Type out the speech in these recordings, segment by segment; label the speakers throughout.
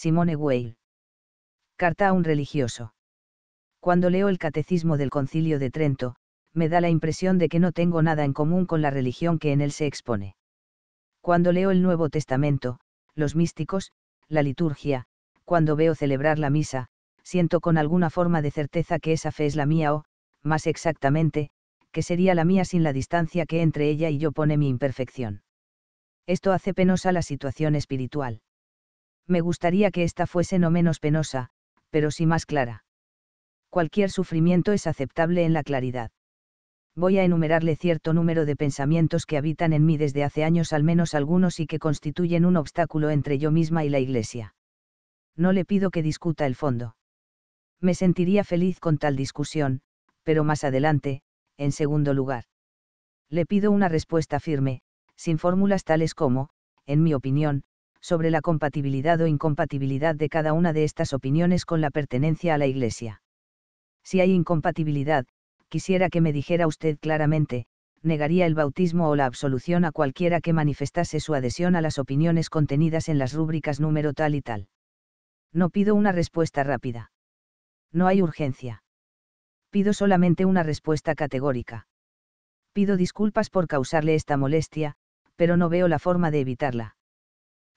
Speaker 1: Simone Weil. Carta a un religioso. Cuando leo el Catecismo del Concilio de Trento, me da la impresión de que no tengo nada en común con la religión que en él se expone. Cuando leo el Nuevo Testamento, los místicos, la liturgia, cuando veo celebrar la misa, siento con alguna forma de certeza que esa fe es la mía o, más exactamente, que sería la mía sin la distancia que entre ella y yo pone mi imperfección. Esto hace penosa la situación espiritual me gustaría que esta fuese no menos penosa, pero sí más clara. Cualquier sufrimiento es aceptable en la claridad. Voy a enumerarle cierto número de pensamientos que habitan en mí desde hace años al menos algunos y que constituyen un obstáculo entre yo misma y la Iglesia. No le pido que discuta el fondo. Me sentiría feliz con tal discusión, pero más adelante, en segundo lugar. Le pido una respuesta firme, sin fórmulas tales como, en mi opinión, sobre la compatibilidad o incompatibilidad de cada una de estas opiniones con la pertenencia a la Iglesia. Si hay incompatibilidad, quisiera que me dijera usted claramente, negaría el bautismo o la absolución a cualquiera que manifestase su adhesión a las opiniones contenidas en las rúbricas número tal y tal. No pido una respuesta rápida. No hay urgencia. Pido solamente una respuesta categórica. Pido disculpas por causarle esta molestia, pero no veo la forma de evitarla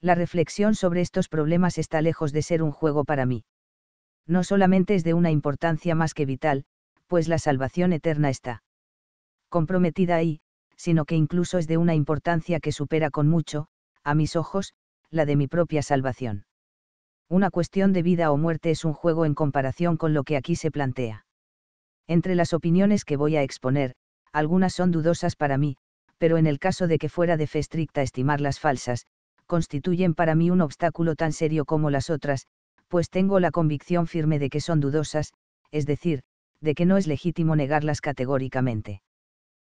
Speaker 1: la reflexión sobre estos problemas está lejos de ser un juego para mí. No solamente es de una importancia más que vital, pues la salvación eterna está comprometida ahí, sino que incluso es de una importancia que supera con mucho, a mis ojos, la de mi propia salvación. Una cuestión de vida o muerte es un juego en comparación con lo que aquí se plantea. Entre las opiniones que voy a exponer, algunas son dudosas para mí, pero en el caso de que fuera de fe estricta estimarlas falsas, constituyen para mí un obstáculo tan serio como las otras, pues tengo la convicción firme de que son dudosas, es decir, de que no es legítimo negarlas categóricamente.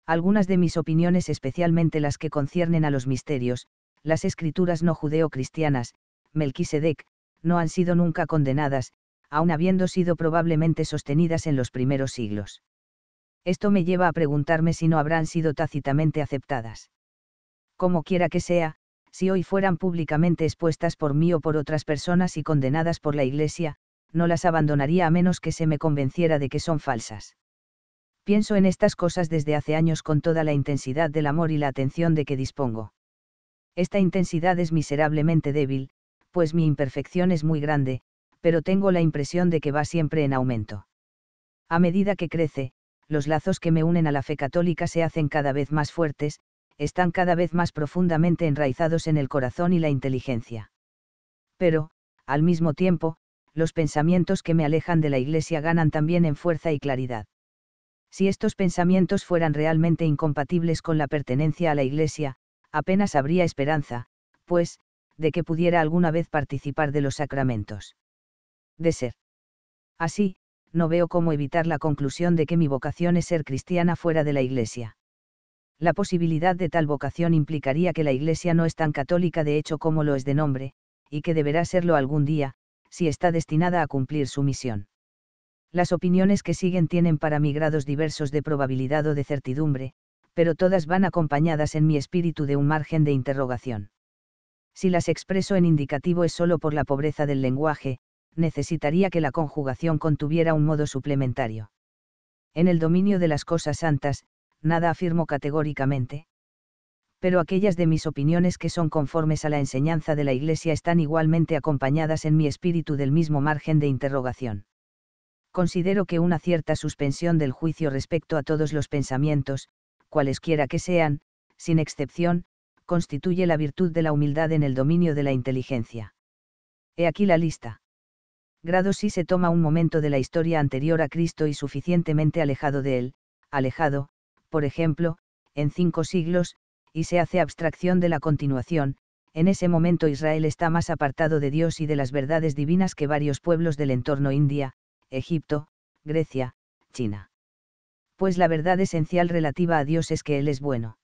Speaker 1: Algunas de mis opiniones, especialmente las que conciernen a los misterios, las escrituras no judeo-cristianas, Melquisedec, no han sido nunca condenadas, aun habiendo sido probablemente sostenidas en los primeros siglos. Esto me lleva a preguntarme si no habrán sido tácitamente aceptadas. Como quiera que sea, si hoy fueran públicamente expuestas por mí o por otras personas y condenadas por la Iglesia, no las abandonaría a menos que se me convenciera de que son falsas. Pienso en estas cosas desde hace años con toda la intensidad del amor y la atención de que dispongo. Esta intensidad es miserablemente débil, pues mi imperfección es muy grande, pero tengo la impresión de que va siempre en aumento. A medida que crece, los lazos que me unen a la fe católica se hacen cada vez más fuertes, están cada vez más profundamente enraizados en el corazón y la inteligencia. Pero, al mismo tiempo, los pensamientos que me alejan de la Iglesia ganan también en fuerza y claridad. Si estos pensamientos fueran realmente incompatibles con la pertenencia a la Iglesia, apenas habría esperanza, pues, de que pudiera alguna vez participar de los sacramentos. De ser. Así, no veo cómo evitar la conclusión de que mi vocación es ser cristiana fuera de la Iglesia la posibilidad de tal vocación implicaría que la Iglesia no es tan católica de hecho como lo es de nombre, y que deberá serlo algún día, si está destinada a cumplir su misión. Las opiniones que siguen tienen para mí grados diversos de probabilidad o de certidumbre, pero todas van acompañadas en mi espíritu de un margen de interrogación. Si las expreso en indicativo es solo por la pobreza del lenguaje, necesitaría que la conjugación contuviera un modo suplementario. En el dominio de las cosas santas, nada afirmo categóricamente. Pero aquellas de mis opiniones que son conformes a la enseñanza de la Iglesia están igualmente acompañadas en mi espíritu del mismo margen de interrogación. Considero que una cierta suspensión del juicio respecto a todos los pensamientos, cualesquiera que sean, sin excepción, constituye la virtud de la humildad en el dominio de la inteligencia. He aquí la lista. Grado si se toma un momento de la historia anterior a Cristo y suficientemente alejado de él, alejado, por ejemplo, en cinco siglos, y se hace abstracción de la continuación, en ese momento Israel está más apartado de Dios y de las verdades divinas que varios pueblos del entorno India, Egipto, Grecia, China. Pues la verdad esencial relativa a Dios es que Él es bueno.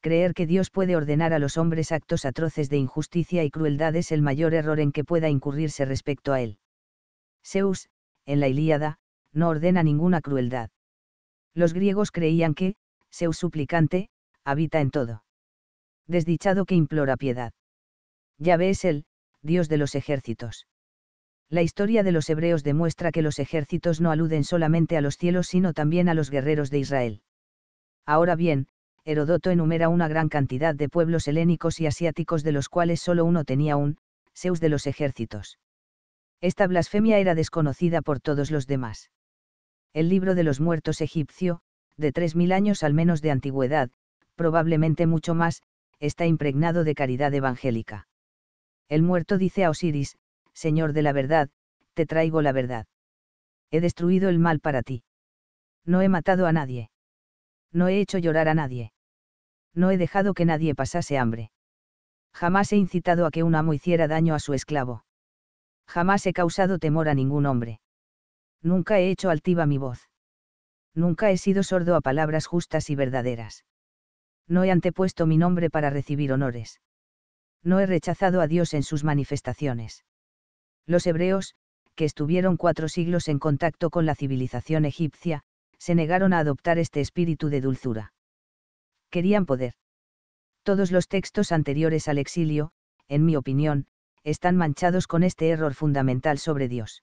Speaker 1: Creer que Dios puede ordenar a los hombres actos atroces de injusticia y crueldad es el mayor error en que pueda incurrirse respecto a Él. Zeus, en la Ilíada, no ordena ninguna crueldad. Los griegos creían que, Zeus suplicante, habita en todo. Desdichado que implora piedad. Yahvé es él, Dios de los ejércitos. La historia de los hebreos demuestra que los ejércitos no aluden solamente a los cielos sino también a los guerreros de Israel. Ahora bien, Herodoto enumera una gran cantidad de pueblos helénicos y asiáticos de los cuales solo uno tenía un, Zeus de los ejércitos. Esta blasfemia era desconocida por todos los demás el libro de los muertos egipcio, de 3.000 años al menos de antigüedad, probablemente mucho más, está impregnado de caridad evangélica. El muerto dice a Osiris, Señor de la verdad, te traigo la verdad. He destruido el mal para ti. No he matado a nadie. No he hecho llorar a nadie. No he dejado que nadie pasase hambre. Jamás he incitado a que un amo hiciera daño a su esclavo. Jamás he causado temor a ningún hombre. Nunca he hecho altiva mi voz. Nunca he sido sordo a palabras justas y verdaderas. No he antepuesto mi nombre para recibir honores. No he rechazado a Dios en sus manifestaciones. Los hebreos, que estuvieron cuatro siglos en contacto con la civilización egipcia, se negaron a adoptar este espíritu de dulzura. Querían poder. Todos los textos anteriores al exilio, en mi opinión, están manchados con este error fundamental sobre Dios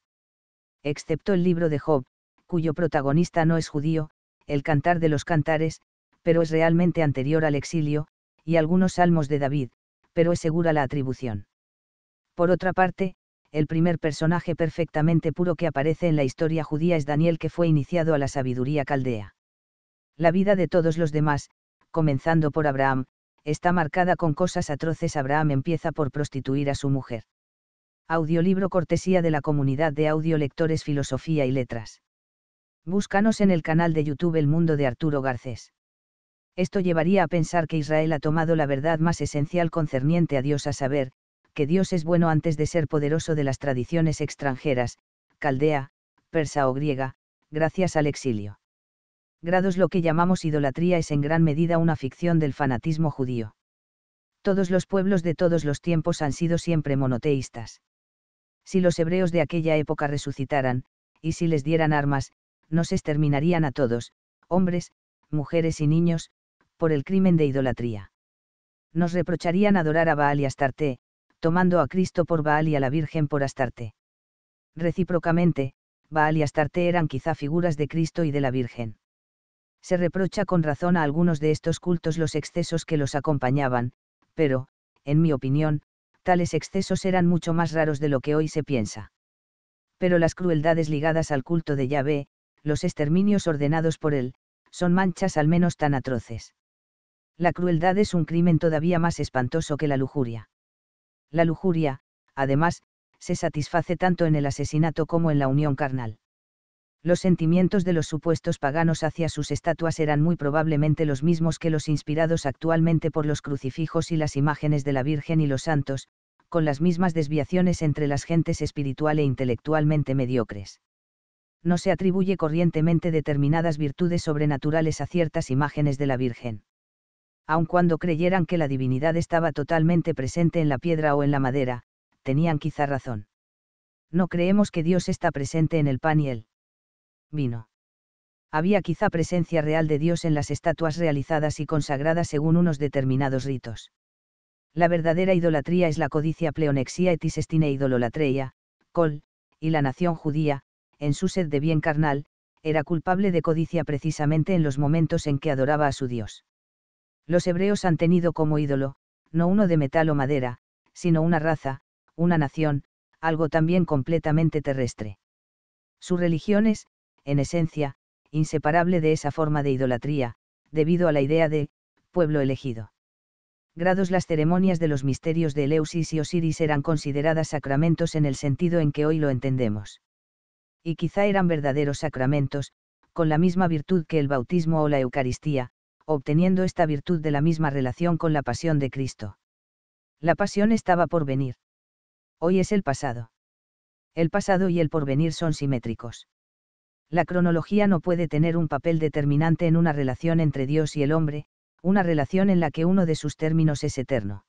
Speaker 1: excepto el libro de Job, cuyo protagonista no es judío, el Cantar de los Cantares, pero es realmente anterior al exilio, y algunos salmos de David, pero es segura la atribución. Por otra parte, el primer personaje perfectamente puro que aparece en la historia judía es Daniel que fue iniciado a la sabiduría caldea. La vida de todos los demás, comenzando por Abraham, está marcada con cosas atroces. Abraham empieza por prostituir a su mujer. Audiolibro cortesía de la comunidad de audiolectores Filosofía y Letras. Búscanos en el canal de YouTube El Mundo de Arturo Garcés. Esto llevaría a pensar que Israel ha tomado la verdad más esencial concerniente a Dios a saber, que Dios es bueno antes de ser poderoso de las tradiciones extranjeras, caldea, persa o griega, gracias al exilio. Grados lo que llamamos idolatría es en gran medida una ficción del fanatismo judío. Todos los pueblos de todos los tiempos han sido siempre monoteístas si los hebreos de aquella época resucitaran, y si les dieran armas, nos exterminarían a todos, hombres, mujeres y niños, por el crimen de idolatría. Nos reprocharían adorar a Baal y Astarte, tomando a Cristo por Baal y a la Virgen por Astarte. Recíprocamente, Baal y Astarte eran quizá figuras de Cristo y de la Virgen. Se reprocha con razón a algunos de estos cultos los excesos que los acompañaban, pero, en mi opinión, tales excesos eran mucho más raros de lo que hoy se piensa. Pero las crueldades ligadas al culto de Yahvé, los exterminios ordenados por él, son manchas al menos tan atroces. La crueldad es un crimen todavía más espantoso que la lujuria. La lujuria, además, se satisface tanto en el asesinato como en la unión carnal los sentimientos de los supuestos paganos hacia sus estatuas eran muy probablemente los mismos que los inspirados actualmente por los crucifijos y las imágenes de la Virgen y los santos, con las mismas desviaciones entre las gentes espiritual e intelectualmente mediocres. No se atribuye corrientemente determinadas virtudes sobrenaturales a ciertas imágenes de la Virgen. Aun cuando creyeran que la divinidad estaba totalmente presente en la piedra o en la madera, tenían quizá razón. No creemos que Dios está presente en el pan y el vino. Había quizá presencia real de Dios en las estatuas realizadas y consagradas según unos determinados ritos. La verdadera idolatría es la codicia pleonexia etis estine idololatreia, col, y la nación judía, en su sed de bien carnal, era culpable de codicia precisamente en los momentos en que adoraba a su Dios. Los hebreos han tenido como ídolo, no uno de metal o madera, sino una raza, una nación, algo también completamente terrestre. Su religión es, en esencia, inseparable de esa forma de idolatría, debido a la idea de pueblo elegido. Grados las ceremonias de los misterios de Eleusis y Osiris eran consideradas sacramentos en el sentido en que hoy lo entendemos. Y quizá eran verdaderos sacramentos, con la misma virtud que el bautismo o la Eucaristía, obteniendo esta virtud de la misma relación con la pasión de Cristo. La pasión estaba por venir. Hoy es el pasado. El pasado y el porvenir son simétricos la cronología no puede tener un papel determinante en una relación entre Dios y el hombre, una relación en la que uno de sus términos es eterno.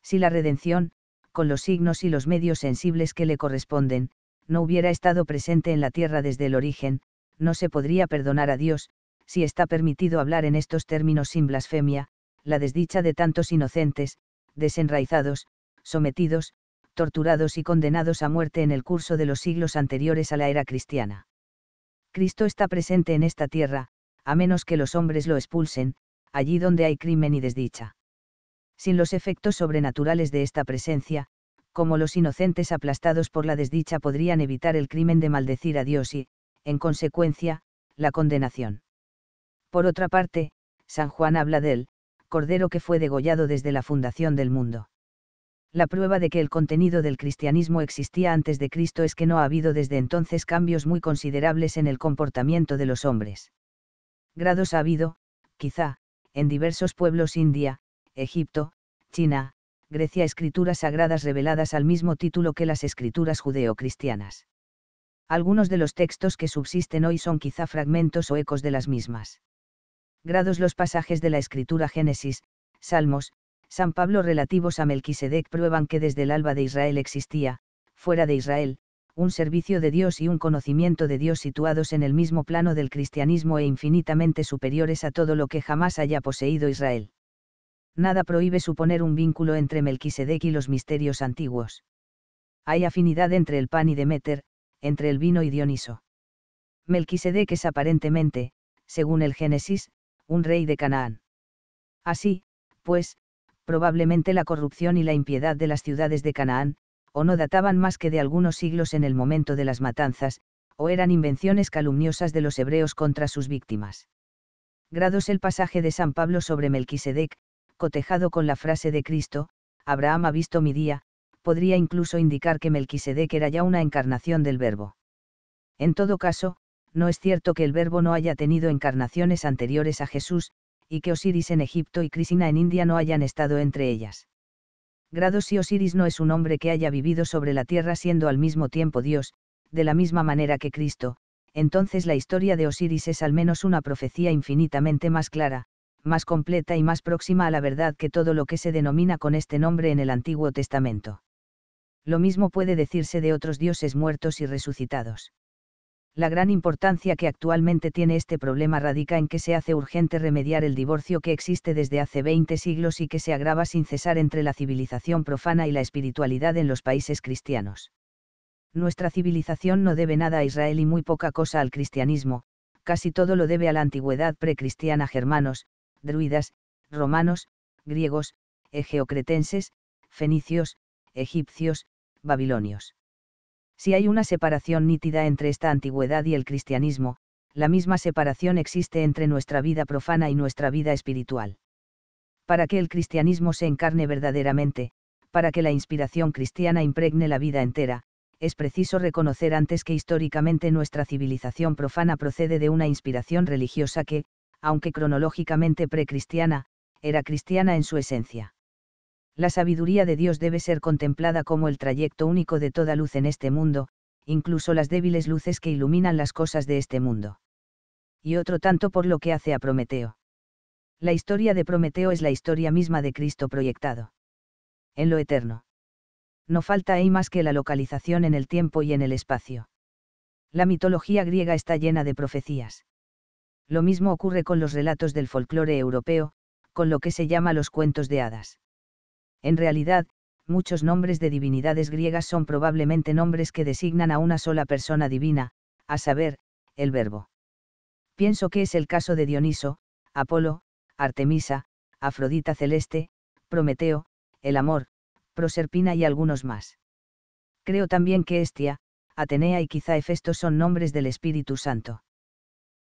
Speaker 1: Si la redención, con los signos y los medios sensibles que le corresponden, no hubiera estado presente en la tierra desde el origen, no se podría perdonar a Dios, si está permitido hablar en estos términos sin blasfemia, la desdicha de tantos inocentes, desenraizados, sometidos, torturados y condenados a muerte en el curso de los siglos anteriores a la era cristiana. Cristo está presente en esta tierra, a menos que los hombres lo expulsen, allí donde hay crimen y desdicha. Sin los efectos sobrenaturales de esta presencia, como los inocentes aplastados por la desdicha podrían evitar el crimen de maldecir a Dios y, en consecuencia, la condenación. Por otra parte, San Juan habla del, Cordero que fue degollado desde la fundación del mundo. La prueba de que el contenido del cristianismo existía antes de Cristo es que no ha habido desde entonces cambios muy considerables en el comportamiento de los hombres. Grados ha habido, quizá, en diversos pueblos India, Egipto, China, Grecia escrituras sagradas reveladas al mismo título que las escrituras judeocristianas. Algunos de los textos que subsisten hoy son quizá fragmentos o ecos de las mismas. Grados los pasajes de la escritura Génesis, Salmos, San Pablo relativos a Melquisedec prueban que desde el alba de Israel existía, fuera de Israel, un servicio de Dios y un conocimiento de Dios situados en el mismo plano del cristianismo e infinitamente superiores a todo lo que jamás haya poseído Israel. Nada prohíbe suponer un vínculo entre Melquisedec y los misterios antiguos. Hay afinidad entre el pan y Demeter, entre el vino y Dioniso. Melquisedec es aparentemente, según el Génesis, un rey de Canaán. Así, pues, probablemente la corrupción y la impiedad de las ciudades de Canaán, o no databan más que de algunos siglos en el momento de las matanzas, o eran invenciones calumniosas de los hebreos contra sus víctimas. Grados el pasaje de San Pablo sobre Melquisedec, cotejado con la frase de Cristo, Abraham ha visto mi día, podría incluso indicar que Melquisedec era ya una encarnación del Verbo. En todo caso, no es cierto que el Verbo no haya tenido encarnaciones anteriores a Jesús, y que Osiris en Egipto y Crisina en India no hayan estado entre ellas. Grado si Osiris no es un hombre que haya vivido sobre la tierra siendo al mismo tiempo Dios, de la misma manera que Cristo, entonces la historia de Osiris es al menos una profecía infinitamente más clara, más completa y más próxima a la verdad que todo lo que se denomina con este nombre en el Antiguo Testamento. Lo mismo puede decirse de otros dioses muertos y resucitados la gran importancia que actualmente tiene este problema radica en que se hace urgente remediar el divorcio que existe desde hace 20 siglos y que se agrava sin cesar entre la civilización profana y la espiritualidad en los países cristianos. Nuestra civilización no debe nada a Israel y muy poca cosa al cristianismo, casi todo lo debe a la antigüedad precristiana germanos, druidas, romanos, griegos, egeocretenses, fenicios, egipcios, babilonios si hay una separación nítida entre esta antigüedad y el cristianismo, la misma separación existe entre nuestra vida profana y nuestra vida espiritual. Para que el cristianismo se encarne verdaderamente, para que la inspiración cristiana impregne la vida entera, es preciso reconocer antes que históricamente nuestra civilización profana procede de una inspiración religiosa que, aunque cronológicamente precristiana, era cristiana en su esencia la sabiduría de Dios debe ser contemplada como el trayecto único de toda luz en este mundo, incluso las débiles luces que iluminan las cosas de este mundo. Y otro tanto por lo que hace a Prometeo. La historia de Prometeo es la historia misma de Cristo proyectado. En lo eterno. No falta ahí más que la localización en el tiempo y en el espacio. La mitología griega está llena de profecías. Lo mismo ocurre con los relatos del folclore europeo, con lo que se llama los cuentos de hadas. En realidad, muchos nombres de divinidades griegas son probablemente nombres que designan a una sola persona divina, a saber, el verbo. Pienso que es el caso de Dioniso, Apolo, Artemisa, Afrodita Celeste, Prometeo, el amor, Proserpina y algunos más. Creo también que Estia, Atenea y quizá Hefesto son nombres del Espíritu Santo.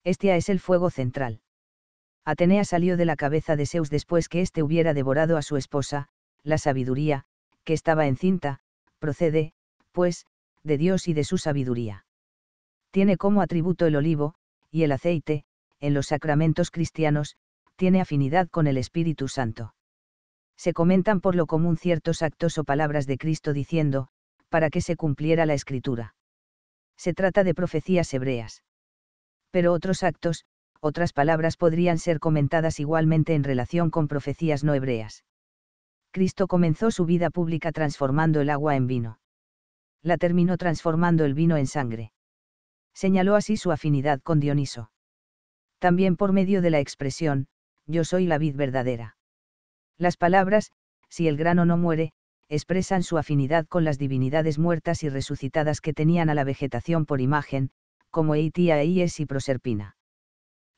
Speaker 1: Estia es el fuego central. Atenea salió de la cabeza de Zeus después que éste hubiera devorado a su esposa, la sabiduría, que estaba encinta, procede, pues, de Dios y de su sabiduría. Tiene como atributo el olivo, y el aceite, en los sacramentos cristianos, tiene afinidad con el Espíritu Santo. Se comentan por lo común ciertos actos o palabras de Cristo diciendo, para que se cumpliera la escritura. Se trata de profecías hebreas. Pero otros actos, otras palabras podrían ser comentadas igualmente en relación con profecías no hebreas. Cristo comenzó su vida pública transformando el agua en vino. La terminó transformando el vino en sangre. Señaló así su afinidad con Dioniso. También por medio de la expresión, yo soy la vid verdadera. Las palabras, si el grano no muere, expresan su afinidad con las divinidades muertas y resucitadas que tenían a la vegetación por imagen, como Eitia Eies y Proserpina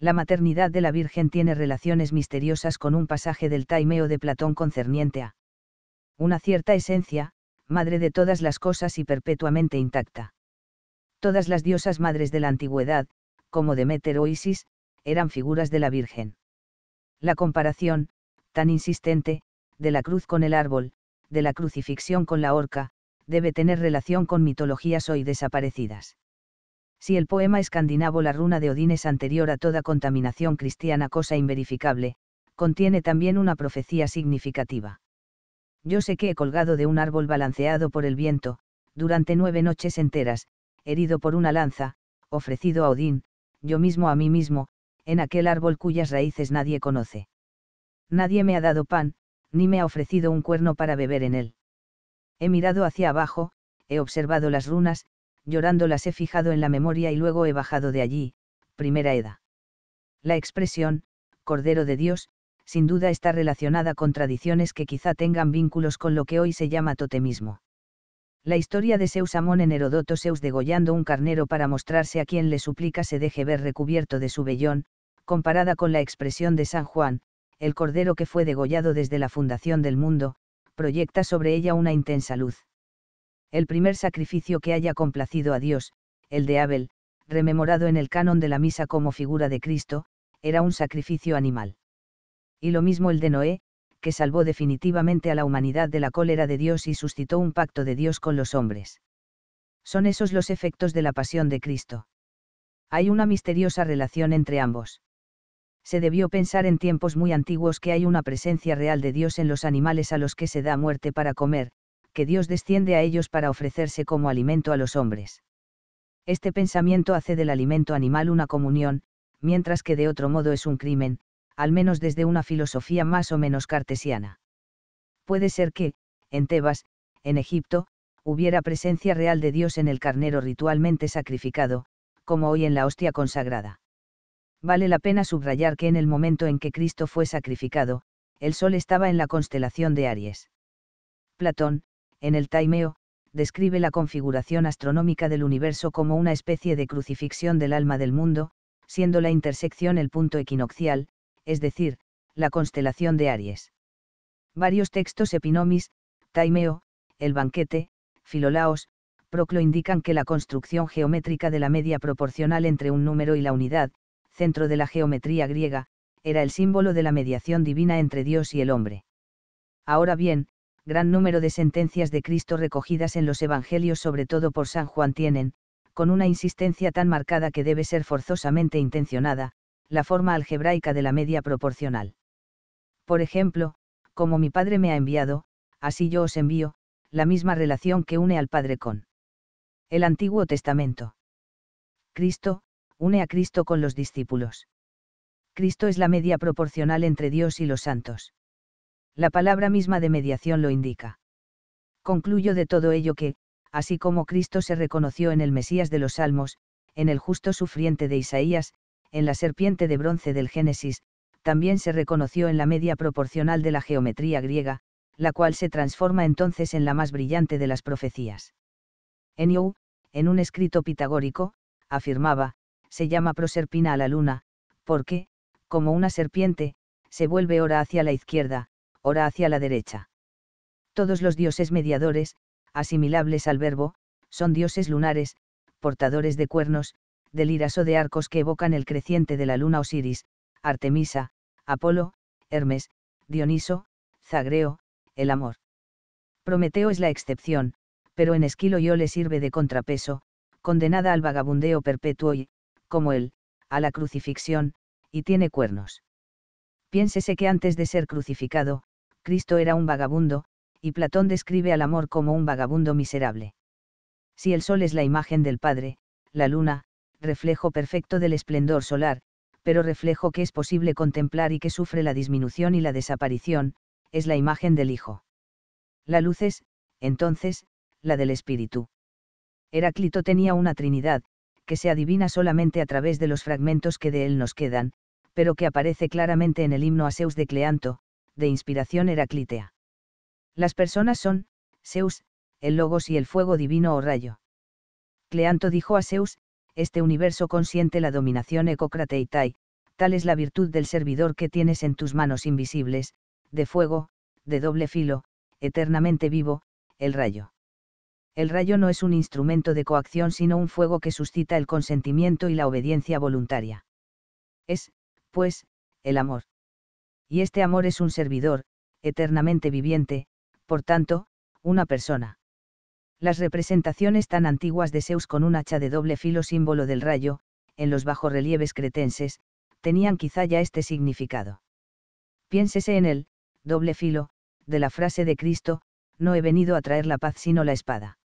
Speaker 1: la maternidad de la Virgen tiene relaciones misteriosas con un pasaje del Taimeo de Platón concerniente a una cierta esencia, madre de todas las cosas y perpetuamente intacta. Todas las diosas madres de la antigüedad, como Demeter o Isis, eran figuras de la Virgen. La comparación, tan insistente, de la cruz con el árbol, de la crucifixión con la horca, debe tener relación con mitologías hoy desaparecidas. Si el poema escandinavo La runa de Odín es anterior a toda contaminación cristiana, cosa inverificable, contiene también una profecía significativa. Yo sé que he colgado de un árbol balanceado por el viento, durante nueve noches enteras, herido por una lanza, ofrecido a Odín, yo mismo a mí mismo, en aquel árbol cuyas raíces nadie conoce. Nadie me ha dado pan, ni me ha ofrecido un cuerno para beber en él. He mirado hacia abajo, he observado las runas, llorando las he fijado en la memoria y luego he bajado de allí, primera edad. La expresión, Cordero de Dios, sin duda está relacionada con tradiciones que quizá tengan vínculos con lo que hoy se llama totemismo. La historia de Zeus Amón en Herodoto Zeus degollando un carnero para mostrarse a quien le suplica se deje ver recubierto de su vellón, comparada con la expresión de San Juan, el cordero que fue degollado desde la fundación del mundo, proyecta sobre ella una intensa luz el primer sacrificio que haya complacido a Dios, el de Abel, rememorado en el canon de la misa como figura de Cristo, era un sacrificio animal. Y lo mismo el de Noé, que salvó definitivamente a la humanidad de la cólera de Dios y suscitó un pacto de Dios con los hombres. Son esos los efectos de la pasión de Cristo. Hay una misteriosa relación entre ambos. Se debió pensar en tiempos muy antiguos que hay una presencia real de Dios en los animales a los que se da muerte para comer, que Dios desciende a ellos para ofrecerse como alimento a los hombres. Este pensamiento hace del alimento animal una comunión, mientras que de otro modo es un crimen, al menos desde una filosofía más o menos cartesiana. Puede ser que, en Tebas, en Egipto, hubiera presencia real de Dios en el carnero ritualmente sacrificado, como hoy en la hostia consagrada. Vale la pena subrayar que en el momento en que Cristo fue sacrificado, el sol estaba en la constelación de Aries. Platón, en el Taimeo, describe la configuración astronómica del universo como una especie de crucifixión del alma del mundo, siendo la intersección el punto equinoccial, es decir, la constelación de Aries. Varios textos epinomis, Taimeo, El Banquete, Filolaos, Proclo indican que la construcción geométrica de la media proporcional entre un número y la unidad, centro de la geometría griega, era el símbolo de la mediación divina entre Dios y el hombre. Ahora bien, gran número de sentencias de Cristo recogidas en los Evangelios sobre todo por San Juan tienen, con una insistencia tan marcada que debe ser forzosamente intencionada, la forma algebraica de la media proporcional. Por ejemplo, como mi Padre me ha enviado, así yo os envío, la misma relación que une al Padre con el Antiguo Testamento. Cristo, une a Cristo con los discípulos. Cristo es la media proporcional entre Dios y los santos la palabra misma de mediación lo indica. Concluyo de todo ello que, así como Cristo se reconoció en el Mesías de los Salmos, en el justo sufriente de Isaías, en la serpiente de bronce del Génesis, también se reconoció en la media proporcional de la geometría griega, la cual se transforma entonces en la más brillante de las profecías. Enio, en un escrito pitagórico, afirmaba, se llama proserpina a la luna, porque, como una serpiente, se vuelve ora hacia la izquierda, ora hacia la derecha. Todos los dioses mediadores, asimilables al verbo, son dioses lunares, portadores de cuernos, deliras o de arcos que evocan el creciente de la luna Osiris, Artemisa, Apolo, Hermes, Dioniso, Zagreo, el amor. Prometeo es la excepción, pero en Esquilo yo le sirve de contrapeso, condenada al vagabundeo perpetuo y, como él, a la crucifixión, y tiene cuernos. Piénsese que antes de ser crucificado, Cristo era un vagabundo, y Platón describe al amor como un vagabundo miserable. Si el sol es la imagen del Padre, la luna, reflejo perfecto del esplendor solar, pero reflejo que es posible contemplar y que sufre la disminución y la desaparición, es la imagen del Hijo. La luz es, entonces, la del Espíritu. Heráclito tenía una Trinidad, que se adivina solamente a través de los fragmentos que de él nos quedan, pero que aparece claramente en el himno a Zeus de Cleanto, de inspiración heraclítea. Las personas son, Zeus, el logos y el fuego divino o rayo. Cleanto dijo a Zeus, este universo consiente la dominación y tai, tal es la virtud del servidor que tienes en tus manos invisibles, de fuego, de doble filo, eternamente vivo, el rayo. El rayo no es un instrumento de coacción sino un fuego que suscita el consentimiento y la obediencia voluntaria. Es, pues, el amor y este amor es un servidor, eternamente viviente, por tanto, una persona. Las representaciones tan antiguas de Zeus con un hacha de doble filo símbolo del rayo, en los bajorrelieves cretenses, tenían quizá ya este significado. Piénsese en el, doble filo, de la frase de Cristo, no he venido a traer la paz sino la espada.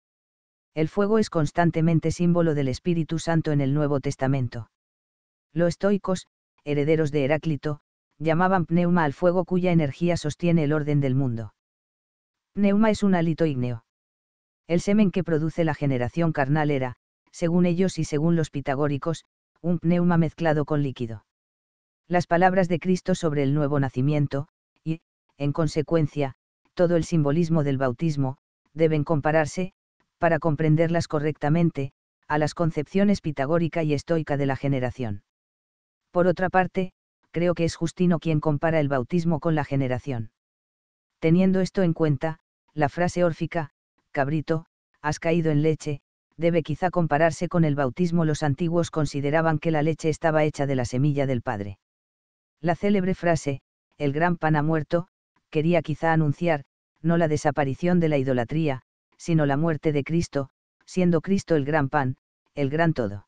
Speaker 1: El fuego es constantemente símbolo del Espíritu Santo en el Nuevo Testamento. Los estoicos, herederos de Heráclito, llamaban pneuma al fuego cuya energía sostiene el orden del mundo. Pneuma es un hálito ígneo. El semen que produce la generación carnal era, según ellos y según los pitagóricos, un pneuma mezclado con líquido. Las palabras de Cristo sobre el nuevo nacimiento, y, en consecuencia, todo el simbolismo del bautismo, deben compararse, para comprenderlas correctamente, a las concepciones pitagórica y estoica de la generación. Por otra parte, creo que es Justino quien compara el bautismo con la generación. Teniendo esto en cuenta, la frase órfica, cabrito, has caído en leche, debe quizá compararse con el bautismo. Los antiguos consideraban que la leche estaba hecha de la semilla del Padre. La célebre frase, el gran pan ha muerto, quería quizá anunciar, no la desaparición de la idolatría, sino la muerte de Cristo, siendo Cristo el gran pan, el gran todo.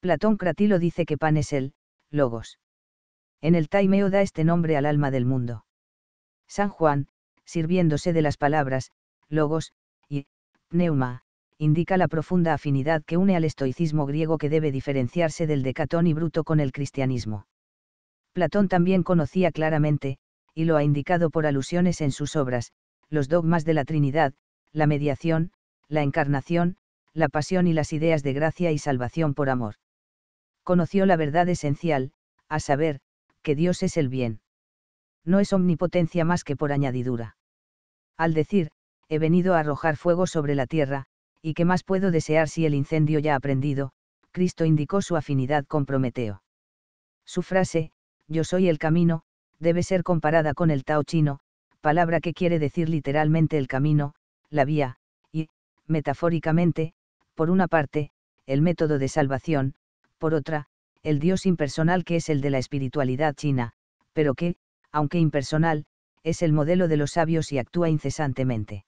Speaker 1: Platón Cratilo dice que pan es el, logos. En el Taimeo da este nombre al alma del mundo. San Juan, sirviéndose de las palabras, logos, y, pneuma, indica la profunda afinidad que une al estoicismo griego que debe diferenciarse del decatón y Bruto con el cristianismo. Platón también conocía claramente, y lo ha indicado por alusiones en sus obras, los dogmas de la Trinidad, la mediación, la encarnación, la pasión y las ideas de gracia y salvación por amor. Conoció la verdad esencial, a saber, que Dios es el bien. No es omnipotencia más que por añadidura. Al decir, he venido a arrojar fuego sobre la tierra, y qué más puedo desear si el incendio ya ha prendido, Cristo indicó su afinidad con Prometeo. Su frase, yo soy el camino, debe ser comparada con el Tao chino, palabra que quiere decir literalmente el camino, la vía, y, metafóricamente, por una parte, el método de salvación, por otra, el Dios impersonal que es el de la espiritualidad china, pero que, aunque impersonal, es el modelo de los sabios y actúa incesantemente.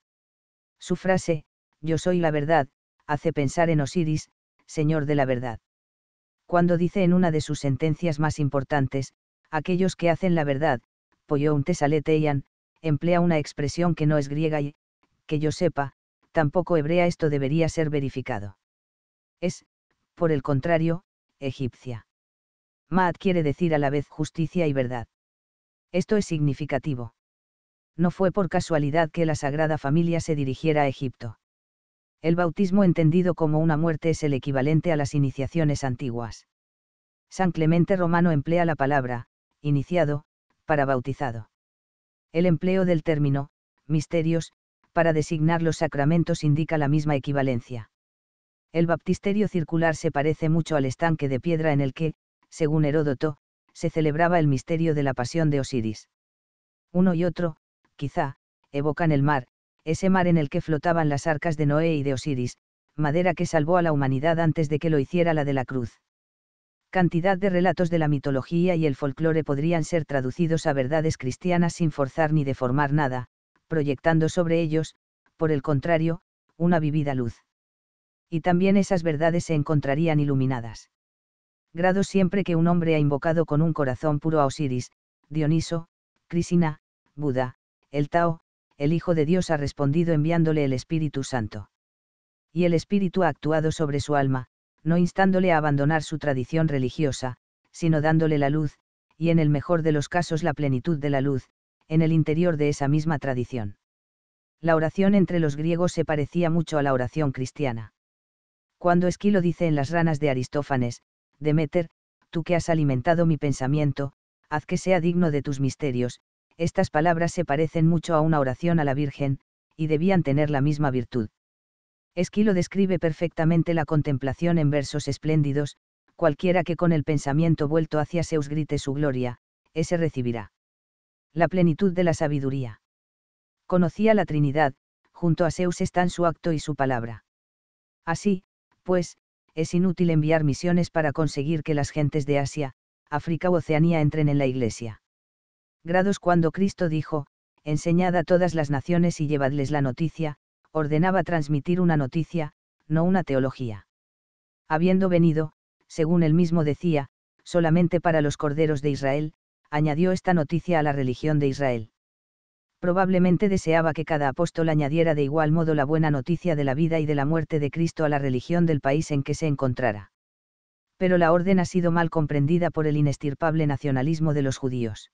Speaker 1: Su frase, Yo soy la verdad, hace pensar en Osiris, Señor de la verdad. Cuando dice en una de sus sentencias más importantes, aquellos que hacen la verdad, un tesaleteian, emplea una expresión que no es griega y, que yo sepa, tampoco hebrea esto debería ser verificado. Es, por el contrario, egipcia. Maat quiere decir a la vez justicia y verdad. Esto es significativo. No fue por casualidad que la Sagrada Familia se dirigiera a Egipto. El bautismo entendido como una muerte es el equivalente a las iniciaciones antiguas. San Clemente Romano emplea la palabra, iniciado, para bautizado. El empleo del término, misterios, para designar los sacramentos indica la misma equivalencia. El baptisterio circular se parece mucho al estanque de piedra en el que, según Heródoto, se celebraba el misterio de la pasión de Osiris. Uno y otro, quizá, evocan el mar, ese mar en el que flotaban las arcas de Noé y de Osiris, madera que salvó a la humanidad antes de que lo hiciera la de la cruz. Cantidad de relatos de la mitología y el folclore podrían ser traducidos a verdades cristianas sin forzar ni deformar nada, proyectando sobre ellos, por el contrario, una vivida luz y también esas verdades se encontrarían iluminadas. Grado siempre que un hombre ha invocado con un corazón puro a Osiris, Dioniso, Crisina, Buda, el Tao, el Hijo de Dios ha respondido enviándole el Espíritu Santo. Y el Espíritu ha actuado sobre su alma, no instándole a abandonar su tradición religiosa, sino dándole la luz, y en el mejor de los casos la plenitud de la luz, en el interior de esa misma tradición. La oración entre los griegos se parecía mucho a la oración cristiana. Cuando Esquilo dice en las ranas de Aristófanes, Demeter, tú que has alimentado mi pensamiento, haz que sea digno de tus misterios, estas palabras se parecen mucho a una oración a la Virgen, y debían tener la misma virtud. Esquilo describe perfectamente la contemplación en versos espléndidos, cualquiera que con el pensamiento vuelto hacia Zeus grite su gloria, ese recibirá. La plenitud de la sabiduría. Conocía la Trinidad, junto a Zeus están su acto y su palabra. Así, pues, es inútil enviar misiones para conseguir que las gentes de Asia, África o Oceanía entren en la Iglesia. Grados cuando Cristo dijo, enseñad a todas las naciones y llevadles la noticia, ordenaba transmitir una noticia, no una teología. Habiendo venido, según él mismo decía, solamente para los corderos de Israel, añadió esta noticia a la religión de Israel probablemente deseaba que cada apóstol añadiera de igual modo la buena noticia de la vida y de la muerte de Cristo a la religión del país en que se encontrara. Pero la orden ha sido mal comprendida por el inestirpable nacionalismo de los judíos.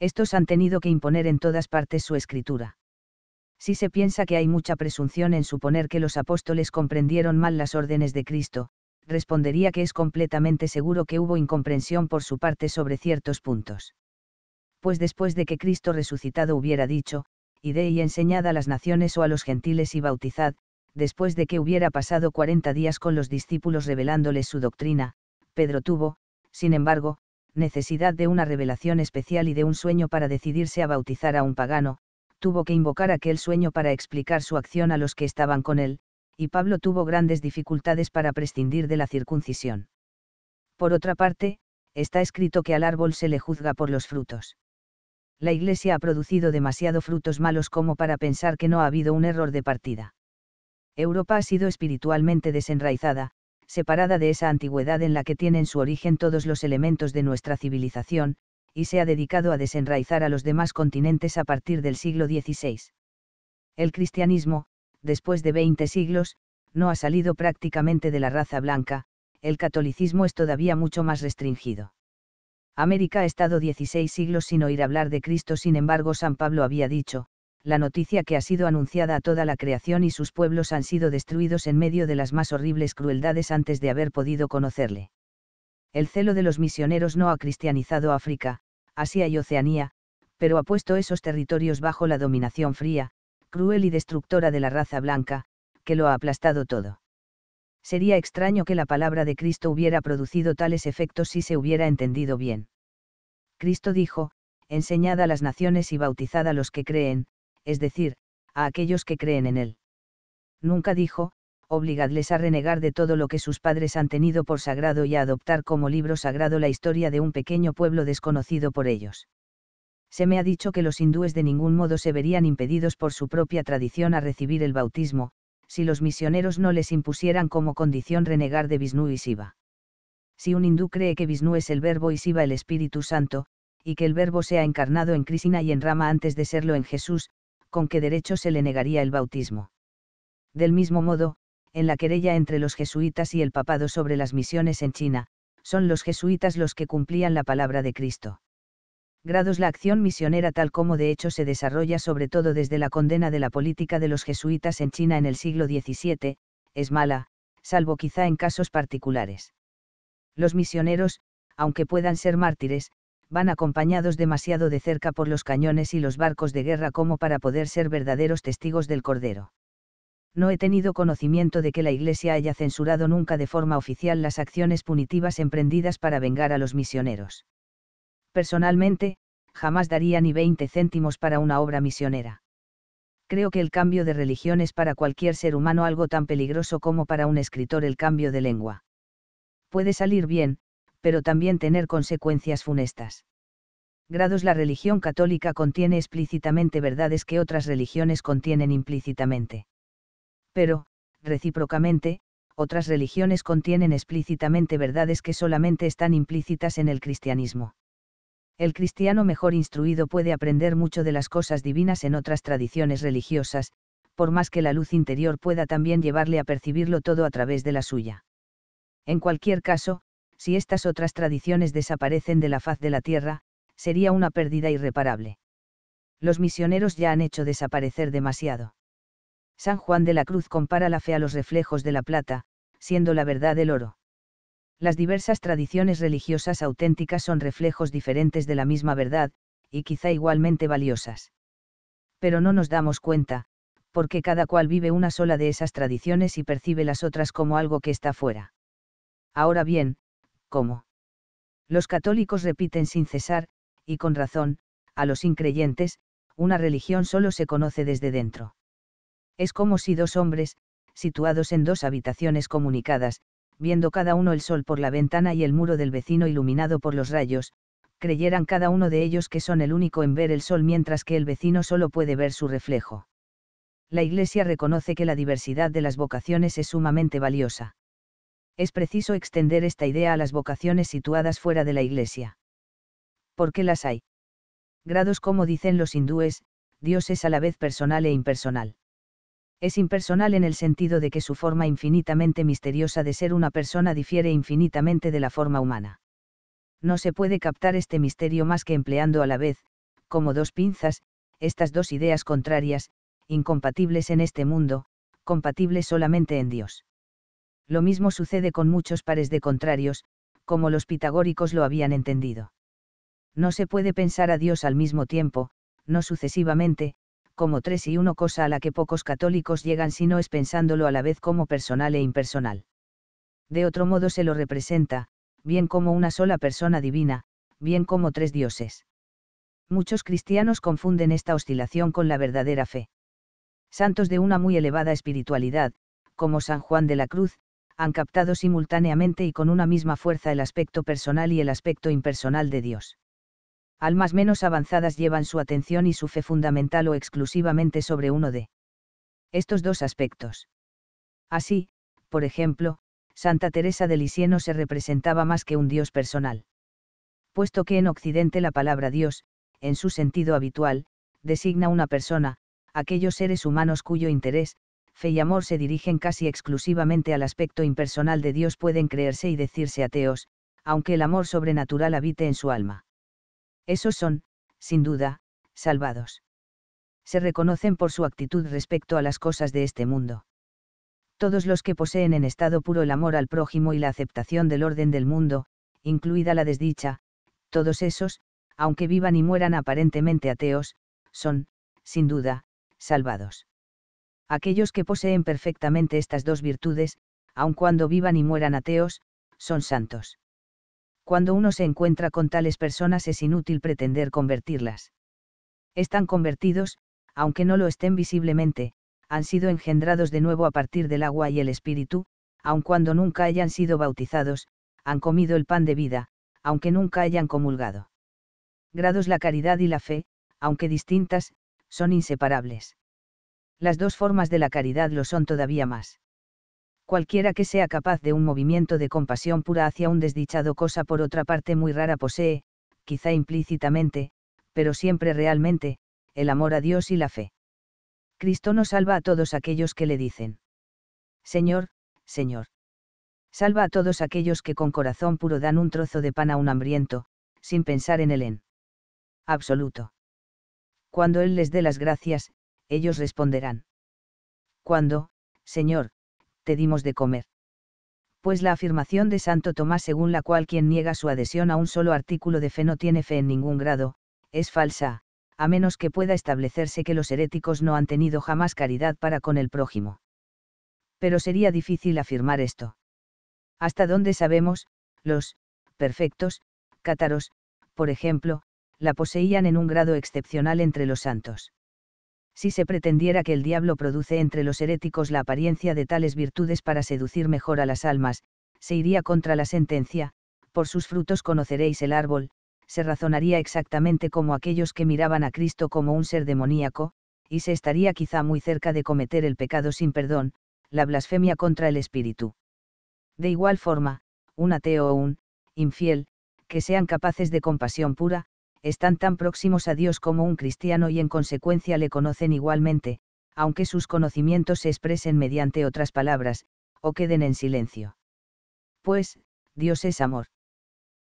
Speaker 1: Estos han tenido que imponer en todas partes su escritura. Si se piensa que hay mucha presunción en suponer que los apóstoles comprendieron mal las órdenes de Cristo, respondería que es completamente seguro que hubo incomprensión por su parte sobre ciertos puntos pues después de que Cristo resucitado hubiera dicho, dé y enseñad a las naciones o a los gentiles y bautizad, después de que hubiera pasado cuarenta días con los discípulos revelándoles su doctrina, Pedro tuvo, sin embargo, necesidad de una revelación especial y de un sueño para decidirse a bautizar a un pagano, tuvo que invocar aquel sueño para explicar su acción a los que estaban con él, y Pablo tuvo grandes dificultades para prescindir de la circuncisión. Por otra parte, está escrito que al árbol se le juzga por los frutos la Iglesia ha producido demasiado frutos malos como para pensar que no ha habido un error de partida. Europa ha sido espiritualmente desenraizada, separada de esa antigüedad en la que tienen su origen todos los elementos de nuestra civilización, y se ha dedicado a desenraizar a los demás continentes a partir del siglo XVI. El cristianismo, después de 20 siglos, no ha salido prácticamente de la raza blanca, el catolicismo es todavía mucho más restringido. América ha estado 16 siglos sin oír hablar de Cristo, sin embargo San Pablo había dicho, la noticia que ha sido anunciada a toda la creación y sus pueblos han sido destruidos en medio de las más horribles crueldades antes de haber podido conocerle. El celo de los misioneros no ha cristianizado África, Asia y Oceanía, pero ha puesto esos territorios bajo la dominación fría, cruel y destructora de la raza blanca, que lo ha aplastado todo sería extraño que la palabra de Cristo hubiera producido tales efectos si se hubiera entendido bien. Cristo dijo, enseñad a las naciones y bautizad a los que creen, es decir, a aquellos que creen en Él. Nunca dijo, obligadles a renegar de todo lo que sus padres han tenido por sagrado y a adoptar como libro sagrado la historia de un pequeño pueblo desconocido por ellos. Se me ha dicho que los hindúes de ningún modo se verían impedidos por su propia tradición a recibir el bautismo, si los misioneros no les impusieran como condición renegar de Vishnu y Siva. Si un hindú cree que Vishnu es el Verbo y Siva el Espíritu Santo, y que el Verbo sea encarnado en Krishna y en Rama antes de serlo en Jesús, con qué derecho se le negaría el bautismo. Del mismo modo, en la querella entre los jesuitas y el papado sobre las misiones en China, son los jesuitas los que cumplían la palabra de Cristo grados la acción misionera tal como de hecho se desarrolla sobre todo desde la condena de la política de los jesuitas en China en el siglo XVII, es mala, salvo quizá en casos particulares. Los misioneros, aunque puedan ser mártires, van acompañados demasiado de cerca por los cañones y los barcos de guerra como para poder ser verdaderos testigos del Cordero. No he tenido conocimiento de que la Iglesia haya censurado nunca de forma oficial las acciones punitivas emprendidas para vengar a los misioneros personalmente, jamás daría ni 20 céntimos para una obra misionera. Creo que el cambio de religión es para cualquier ser humano algo tan peligroso como para un escritor el cambio de lengua. Puede salir bien, pero también tener consecuencias funestas. Grados La religión católica contiene explícitamente verdades que otras religiones contienen implícitamente. Pero, recíprocamente, otras religiones contienen explícitamente verdades que solamente están implícitas en el cristianismo el cristiano mejor instruido puede aprender mucho de las cosas divinas en otras tradiciones religiosas, por más que la luz interior pueda también llevarle a percibirlo todo a través de la suya. En cualquier caso, si estas otras tradiciones desaparecen de la faz de la tierra, sería una pérdida irreparable. Los misioneros ya han hecho desaparecer demasiado. San Juan de la Cruz compara la fe a los reflejos de la plata, siendo la verdad el oro las diversas tradiciones religiosas auténticas son reflejos diferentes de la misma verdad, y quizá igualmente valiosas. Pero no nos damos cuenta, porque cada cual vive una sola de esas tradiciones y percibe las otras como algo que está fuera. Ahora bien, ¿cómo? Los católicos repiten sin cesar, y con razón, a los increyentes, una religión solo se conoce desde dentro. Es como si dos hombres, situados en dos habitaciones comunicadas, viendo cada uno el sol por la ventana y el muro del vecino iluminado por los rayos, creyeran cada uno de ellos que son el único en ver el sol mientras que el vecino solo puede ver su reflejo. La Iglesia reconoce que la diversidad de las vocaciones es sumamente valiosa. Es preciso extender esta idea a las vocaciones situadas fuera de la Iglesia. ¿Por qué las hay? Grados como dicen los hindúes, Dios es a la vez personal e impersonal es impersonal en el sentido de que su forma infinitamente misteriosa de ser una persona difiere infinitamente de la forma humana. No se puede captar este misterio más que empleando a la vez, como dos pinzas, estas dos ideas contrarias, incompatibles en este mundo, compatibles solamente en Dios. Lo mismo sucede con muchos pares de contrarios, como los pitagóricos lo habían entendido. No se puede pensar a Dios al mismo tiempo, no sucesivamente, como tres y uno cosa a la que pocos católicos llegan si no es pensándolo a la vez como personal e impersonal. De otro modo se lo representa, bien como una sola persona divina, bien como tres dioses. Muchos cristianos confunden esta oscilación con la verdadera fe. Santos de una muy elevada espiritualidad, como San Juan de la Cruz, han captado simultáneamente y con una misma fuerza el aspecto personal y el aspecto impersonal de Dios almas menos avanzadas llevan su atención y su fe fundamental o exclusivamente sobre uno de estos dos aspectos. Así, por ejemplo, Santa Teresa de Lisieno se representaba más que un Dios personal. Puesto que en Occidente la palabra Dios, en su sentido habitual, designa una persona, aquellos seres humanos cuyo interés, fe y amor se dirigen casi exclusivamente al aspecto impersonal de Dios pueden creerse y decirse ateos, aunque el amor sobrenatural habite en su alma. Esos son, sin duda, salvados. Se reconocen por su actitud respecto a las cosas de este mundo. Todos los que poseen en estado puro el amor al prójimo y la aceptación del orden del mundo, incluida la desdicha, todos esos, aunque vivan y mueran aparentemente ateos, son, sin duda, salvados. Aquellos que poseen perfectamente estas dos virtudes, aun cuando vivan y mueran ateos, son santos cuando uno se encuentra con tales personas es inútil pretender convertirlas. Están convertidos, aunque no lo estén visiblemente, han sido engendrados de nuevo a partir del agua y el espíritu, aun cuando nunca hayan sido bautizados, han comido el pan de vida, aunque nunca hayan comulgado. Grados la caridad y la fe, aunque distintas, son inseparables. Las dos formas de la caridad lo son todavía más cualquiera que sea capaz de un movimiento de compasión pura hacia un desdichado cosa por otra parte muy rara posee, quizá implícitamente, pero siempre realmente, el amor a Dios y la fe. Cristo no salva a todos aquellos que le dicen, Señor, Señor. Salva a todos aquellos que con corazón puro dan un trozo de pan a un hambriento, sin pensar en él en absoluto. Cuando Él les dé las gracias, ellos responderán. Cuando, Señor, te dimos de comer. Pues la afirmación de Santo Tomás según la cual quien niega su adhesión a un solo artículo de fe no tiene fe en ningún grado, es falsa, a menos que pueda establecerse que los heréticos no han tenido jamás caridad para con el prójimo. Pero sería difícil afirmar esto. Hasta donde sabemos, los perfectos, cátaros, por ejemplo, la poseían en un grado excepcional entre los santos si se pretendiera que el diablo produce entre los heréticos la apariencia de tales virtudes para seducir mejor a las almas, se iría contra la sentencia, por sus frutos conoceréis el árbol, se razonaría exactamente como aquellos que miraban a Cristo como un ser demoníaco, y se estaría quizá muy cerca de cometer el pecado sin perdón, la blasfemia contra el Espíritu. De igual forma, un ateo o un infiel, que sean capaces de compasión pura, están tan próximos a Dios como un cristiano y en consecuencia le conocen igualmente, aunque sus conocimientos se expresen mediante otras palabras, o queden en silencio. Pues, Dios es amor.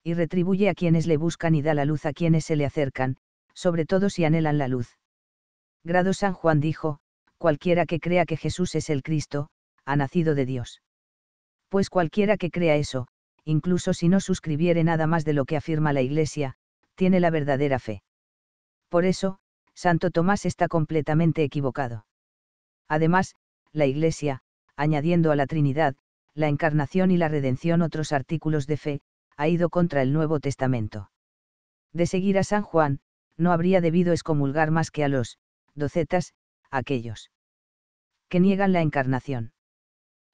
Speaker 1: Y retribuye a quienes le buscan y da la luz a quienes se le acercan, sobre todo si anhelan la luz. Grado San Juan dijo, cualquiera que crea que Jesús es el Cristo, ha nacido de Dios. Pues cualquiera que crea eso, incluso si no suscribiere nada más de lo que afirma la Iglesia, tiene la verdadera fe. Por eso, Santo Tomás está completamente equivocado. Además, la Iglesia, añadiendo a la Trinidad, la Encarnación y la Redención otros artículos de fe, ha ido contra el Nuevo Testamento. De seguir a San Juan, no habría debido excomulgar más que a los docetas, aquellos que niegan la Encarnación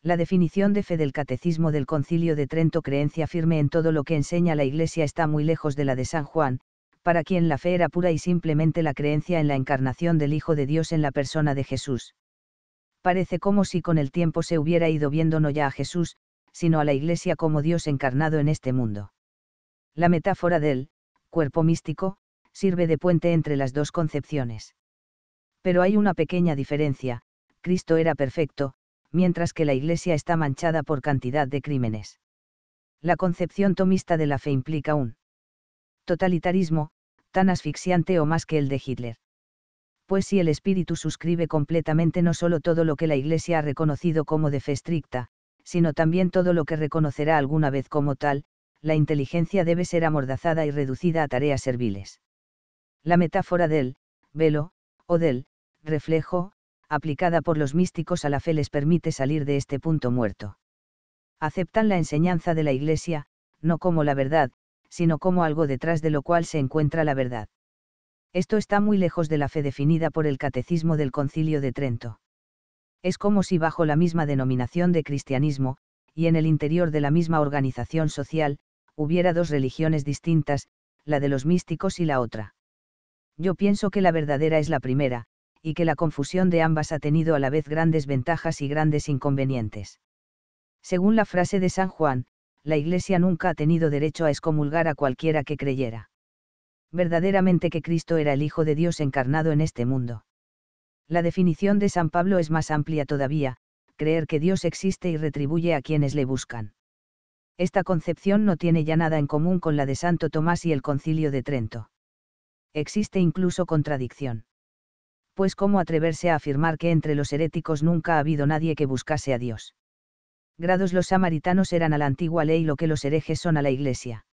Speaker 1: la definición de fe del Catecismo del Concilio de Trento creencia firme en todo lo que enseña la Iglesia está muy lejos de la de San Juan, para quien la fe era pura y simplemente la creencia en la encarnación del Hijo de Dios en la persona de Jesús. Parece como si con el tiempo se hubiera ido viendo no ya a Jesús, sino a la Iglesia como Dios encarnado en este mundo. La metáfora del cuerpo místico sirve de puente entre las dos concepciones. Pero hay una pequeña diferencia, Cristo era perfecto, mientras que la Iglesia está manchada por cantidad de crímenes. La concepción tomista de la fe implica un totalitarismo, tan asfixiante o más que el de Hitler. Pues si el espíritu suscribe completamente no solo todo lo que la Iglesia ha reconocido como de fe estricta, sino también todo lo que reconocerá alguna vez como tal, la inteligencia debe ser amordazada y reducida a tareas serviles. La metáfora del velo, o del reflejo, aplicada por los místicos a la fe les permite salir de este punto muerto. Aceptan la enseñanza de la Iglesia, no como la verdad, sino como algo detrás de lo cual se encuentra la verdad. Esto está muy lejos de la fe definida por el Catecismo del Concilio de Trento. Es como si bajo la misma denominación de cristianismo, y en el interior de la misma organización social, hubiera dos religiones distintas, la de los místicos y la otra. Yo pienso que la verdadera es la primera, y que la confusión de ambas ha tenido a la vez grandes ventajas y grandes inconvenientes. Según la frase de San Juan, la Iglesia nunca ha tenido derecho a excomulgar a cualquiera que creyera. Verdaderamente que Cristo era el Hijo de Dios encarnado en este mundo. La definición de San Pablo es más amplia todavía, creer que Dios existe y retribuye a quienes le buscan. Esta concepción no tiene ya nada en común con la de Santo Tomás y el concilio de Trento. Existe incluso contradicción pues cómo atreverse a afirmar que entre los heréticos nunca ha habido nadie que buscase a Dios. Grados los samaritanos eran a la antigua ley lo que los herejes son a la Iglesia.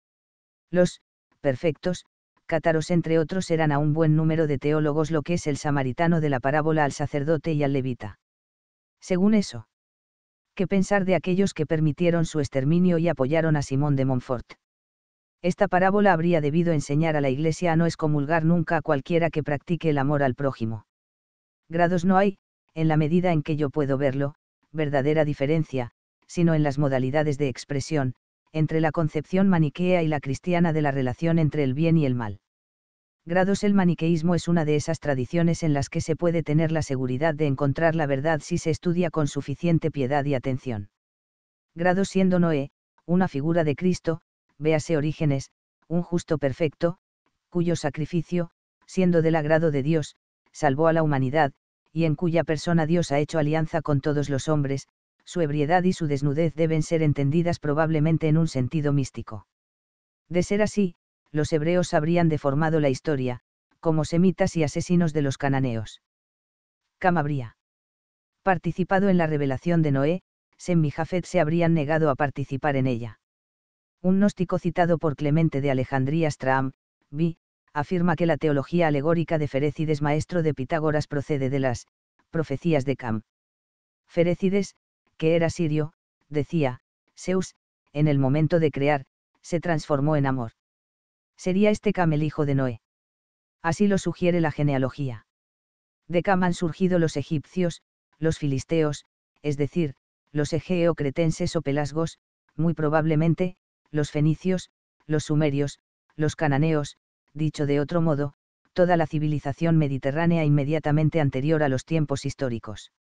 Speaker 1: Los, perfectos, cátaros entre otros eran a un buen número de teólogos lo que es el samaritano de la parábola al sacerdote y al levita. Según eso, ¿qué pensar de aquellos que permitieron su exterminio y apoyaron a Simón de Montfort? Esta parábola habría debido enseñar a la Iglesia a no excomulgar nunca a cualquiera que practique el amor al prójimo. Grados no hay, en la medida en que yo puedo verlo, verdadera diferencia, sino en las modalidades de expresión, entre la concepción maniquea y la cristiana de la relación entre el bien y el mal. Grados el maniqueísmo es una de esas tradiciones en las que se puede tener la seguridad de encontrar la verdad si se estudia con suficiente piedad y atención. Grados siendo Noé, una figura de Cristo, véase Orígenes, un justo perfecto, cuyo sacrificio, siendo del agrado de Dios, salvó a la humanidad, y en cuya persona Dios ha hecho alianza con todos los hombres, su ebriedad y su desnudez deben ser entendidas probablemente en un sentido místico. De ser así, los hebreos habrían deformado la historia, como semitas y asesinos de los cananeos. Cam participado en la revelación de Noé, Sem se habrían negado a participar en ella. Un gnóstico citado por Clemente de Alejandría Stram, vi, afirma que la teología alegórica de Ferécides maestro de Pitágoras procede de las profecías de Cam. Ferécides, que era sirio, decía, Zeus, en el momento de crear, se transformó en amor. Sería este Cam el hijo de Noé. Así lo sugiere la genealogía. De Cam han surgido los egipcios, los filisteos, es decir, los egeo-cretenses o pelasgos, muy probablemente, los fenicios, los sumerios, los cananeos, dicho de otro modo, toda la civilización mediterránea inmediatamente anterior a los tiempos históricos.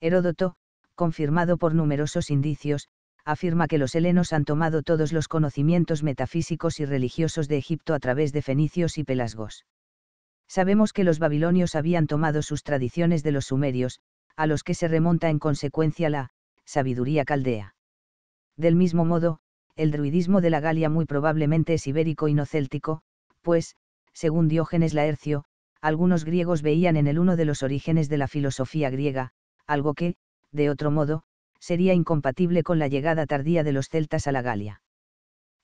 Speaker 1: Heródoto, confirmado por numerosos indicios, afirma que los helenos han tomado todos los conocimientos metafísicos y religiosos de Egipto a través de fenicios y pelasgos. Sabemos que los babilonios habían tomado sus tradiciones de los sumerios, a los que se remonta en consecuencia la sabiduría caldea. Del mismo modo, el druidismo de la Galia muy probablemente es ibérico y no céltico, pues, según Diógenes Laercio, algunos griegos veían en el uno de los orígenes de la filosofía griega, algo que, de otro modo, sería incompatible con la llegada tardía de los celtas a la Galia.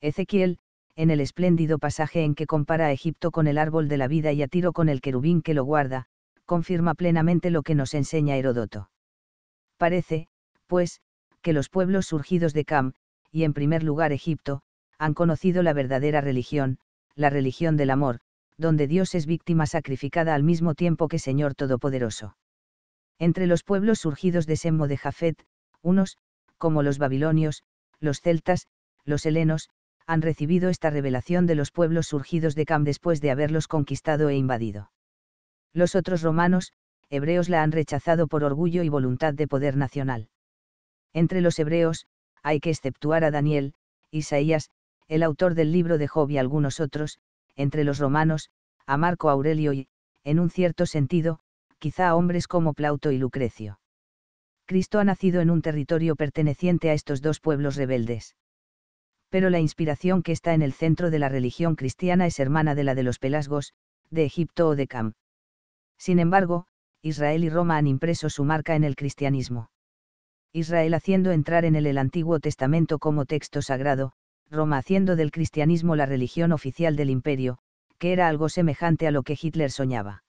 Speaker 1: Ezequiel, en el espléndido pasaje en que compara a Egipto con el árbol de la vida y a Tiro con el querubín que lo guarda, confirma plenamente lo que nos enseña Heródoto. Parece, pues, que los pueblos surgidos de Cam, y en primer lugar Egipto, han conocido la verdadera religión, la religión del amor, donde Dios es víctima sacrificada al mismo tiempo que Señor Todopoderoso. Entre los pueblos surgidos de Semmo de Jafet, unos, como los babilonios, los celtas, los helenos, han recibido esta revelación de los pueblos surgidos de Cam después de haberlos conquistado e invadido. Los otros romanos, hebreos la han rechazado por orgullo y voluntad de poder nacional. Entre los hebreos, hay que exceptuar a Daniel, Isaías, el autor del libro de Job y algunos otros, entre los romanos, a Marco Aurelio y, en un cierto sentido, quizá a hombres como Plauto y Lucrecio. Cristo ha nacido en un territorio perteneciente a estos dos pueblos rebeldes. Pero la inspiración que está en el centro de la religión cristiana es hermana de la de los Pelasgos, de Egipto o de Cam. Sin embargo, Israel y Roma han impreso su marca en el cristianismo. Israel haciendo entrar en él el Antiguo Testamento como texto sagrado, Roma haciendo del cristianismo la religión oficial del imperio, que era algo semejante a lo que Hitler soñaba.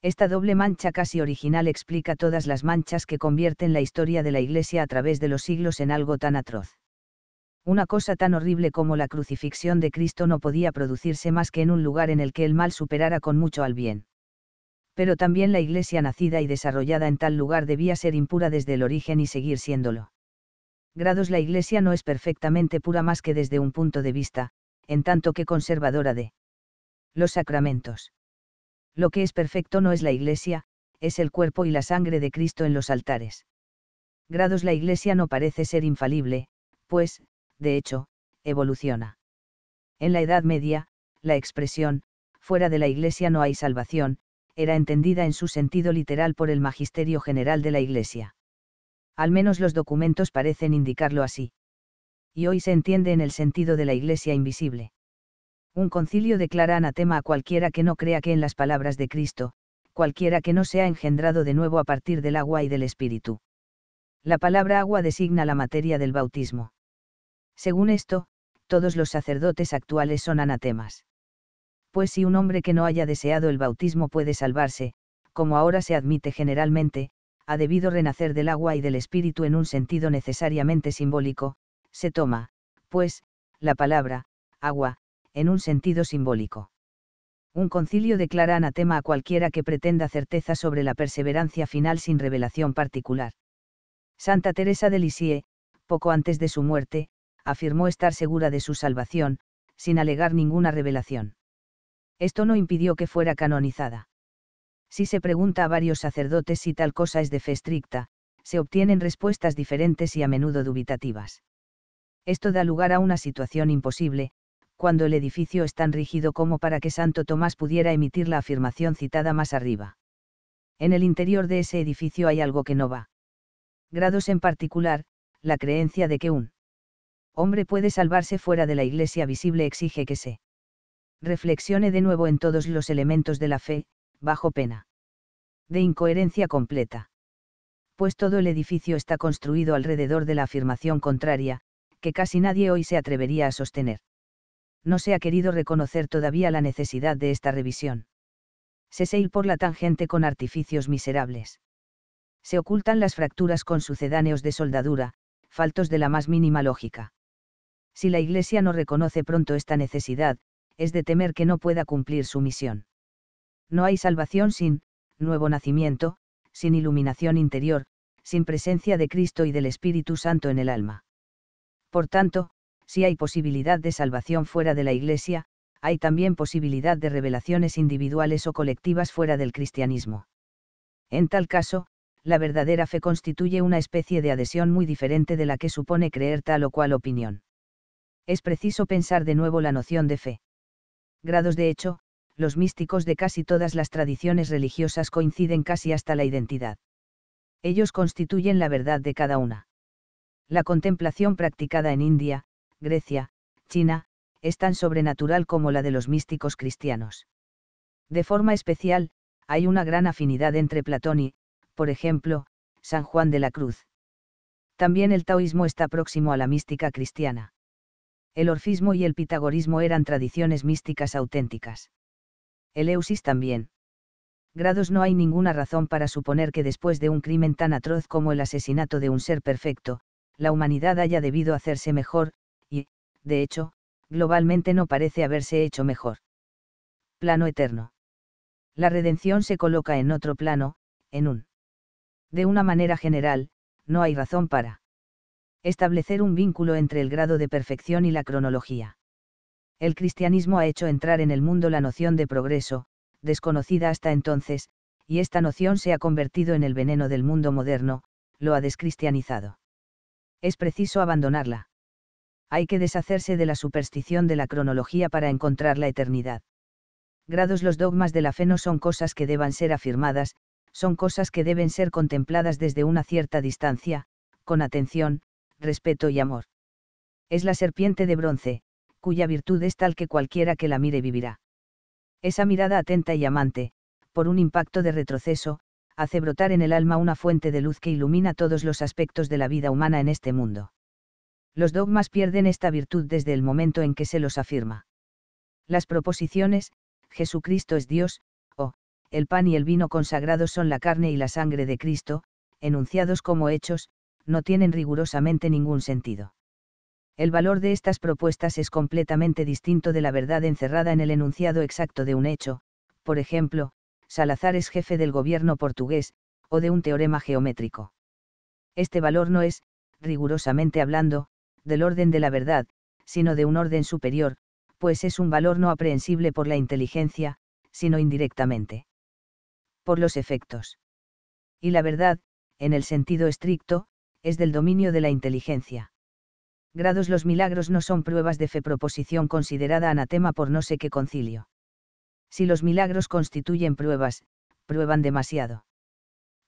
Speaker 1: Esta doble mancha casi original explica todas las manchas que convierten la historia de la Iglesia a través de los siglos en algo tan atroz. Una cosa tan horrible como la crucifixión de Cristo no podía producirse más que en un lugar en el que el mal superara con mucho al bien. Pero también la Iglesia nacida y desarrollada en tal lugar debía ser impura desde el origen y seguir siéndolo grados la Iglesia no es perfectamente pura más que desde un punto de vista, en tanto que conservadora de los sacramentos. Lo que es perfecto no es la Iglesia, es el cuerpo y la sangre de Cristo en los altares. Grados la Iglesia no parece ser infalible, pues, de hecho, evoluciona. En la Edad Media, la expresión, fuera de la Iglesia no hay salvación, era entendida en su sentido literal por el Magisterio General de la Iglesia al menos los documentos parecen indicarlo así. Y hoy se entiende en el sentido de la Iglesia invisible. Un concilio declara anatema a cualquiera que no crea que en las palabras de Cristo, cualquiera que no sea engendrado de nuevo a partir del agua y del Espíritu. La palabra agua designa la materia del bautismo. Según esto, todos los sacerdotes actuales son anatemas. Pues si un hombre que no haya deseado el bautismo puede salvarse, como ahora se admite generalmente, ha debido renacer del agua y del espíritu en un sentido necesariamente simbólico, se toma, pues, la palabra, agua, en un sentido simbólico. Un concilio declara anatema a cualquiera que pretenda certeza sobre la perseverancia final sin revelación particular. Santa Teresa de Lisieux, poco antes de su muerte, afirmó estar segura de su salvación, sin alegar ninguna revelación. Esto no impidió que fuera canonizada. Si se pregunta a varios sacerdotes si tal cosa es de fe estricta, se obtienen respuestas diferentes y a menudo dubitativas. Esto da lugar a una situación imposible, cuando el edificio es tan rígido como para que Santo Tomás pudiera emitir la afirmación citada más arriba. En el interior de ese edificio hay algo que no va. Grados en particular, la creencia de que un hombre puede salvarse fuera de la iglesia visible exige que se reflexione de nuevo en todos los elementos de la fe, bajo pena de incoherencia completa. Pues todo el edificio está construido alrededor de la afirmación contraria, que casi nadie hoy se atrevería a sostener. No se ha querido reconocer todavía la necesidad de esta revisión. Se se por la tangente con artificios miserables. Se ocultan las fracturas con sucedáneos de soldadura, faltos de la más mínima lógica. Si la Iglesia no reconoce pronto esta necesidad, es de temer que no pueda cumplir su misión. No hay salvación sin, nuevo nacimiento, sin iluminación interior, sin presencia de Cristo y del Espíritu Santo en el alma. Por tanto, si hay posibilidad de salvación fuera de la Iglesia, hay también posibilidad de revelaciones individuales o colectivas fuera del cristianismo. En tal caso, la verdadera fe constituye una especie de adhesión muy diferente de la que supone creer tal o cual opinión. Es preciso pensar de nuevo la noción de fe. Grados de hecho, los místicos de casi todas las tradiciones religiosas coinciden casi hasta la identidad. Ellos constituyen la verdad de cada una. La contemplación practicada en India, Grecia, China, es tan sobrenatural como la de los místicos cristianos. De forma especial, hay una gran afinidad entre Platón y, por ejemplo, San Juan de la Cruz. También el taoísmo está próximo a la mística cristiana. El orfismo y el pitagorismo eran tradiciones místicas auténticas. Eleusis también. Grados no hay ninguna razón para suponer que después de un crimen tan atroz como el asesinato de un ser perfecto, la humanidad haya debido hacerse mejor, y, de hecho, globalmente no parece haberse hecho mejor. Plano eterno. La redención se coloca en otro plano, en un. De una manera general, no hay razón para establecer un vínculo entre el grado de perfección y la cronología el cristianismo ha hecho entrar en el mundo la noción de progreso, desconocida hasta entonces, y esta noción se ha convertido en el veneno del mundo moderno, lo ha descristianizado. Es preciso abandonarla. Hay que deshacerse de la superstición de la cronología para encontrar la eternidad. Grados los dogmas de la fe no son cosas que deban ser afirmadas, son cosas que deben ser contempladas desde una cierta distancia, con atención, respeto y amor. Es la serpiente de bronce, cuya virtud es tal que cualquiera que la mire vivirá. Esa mirada atenta y amante, por un impacto de retroceso, hace brotar en el alma una fuente de luz que ilumina todos los aspectos de la vida humana en este mundo. Los dogmas pierden esta virtud desde el momento en que se los afirma. Las proposiciones, Jesucristo es Dios, o, el pan y el vino consagrados son la carne y la sangre de Cristo, enunciados como hechos, no tienen rigurosamente ningún sentido. El valor de estas propuestas es completamente distinto de la verdad encerrada en el enunciado exacto de un hecho, por ejemplo, Salazar es jefe del gobierno portugués, o de un teorema geométrico. Este valor no es, rigurosamente hablando, del orden de la verdad, sino de un orden superior, pues es un valor no aprehensible por la inteligencia, sino indirectamente. Por los efectos. Y la verdad, en el sentido estricto, es del dominio de la inteligencia grados los milagros no son pruebas de fe proposición considerada anatema por no sé qué concilio. Si los milagros constituyen pruebas, prueban demasiado.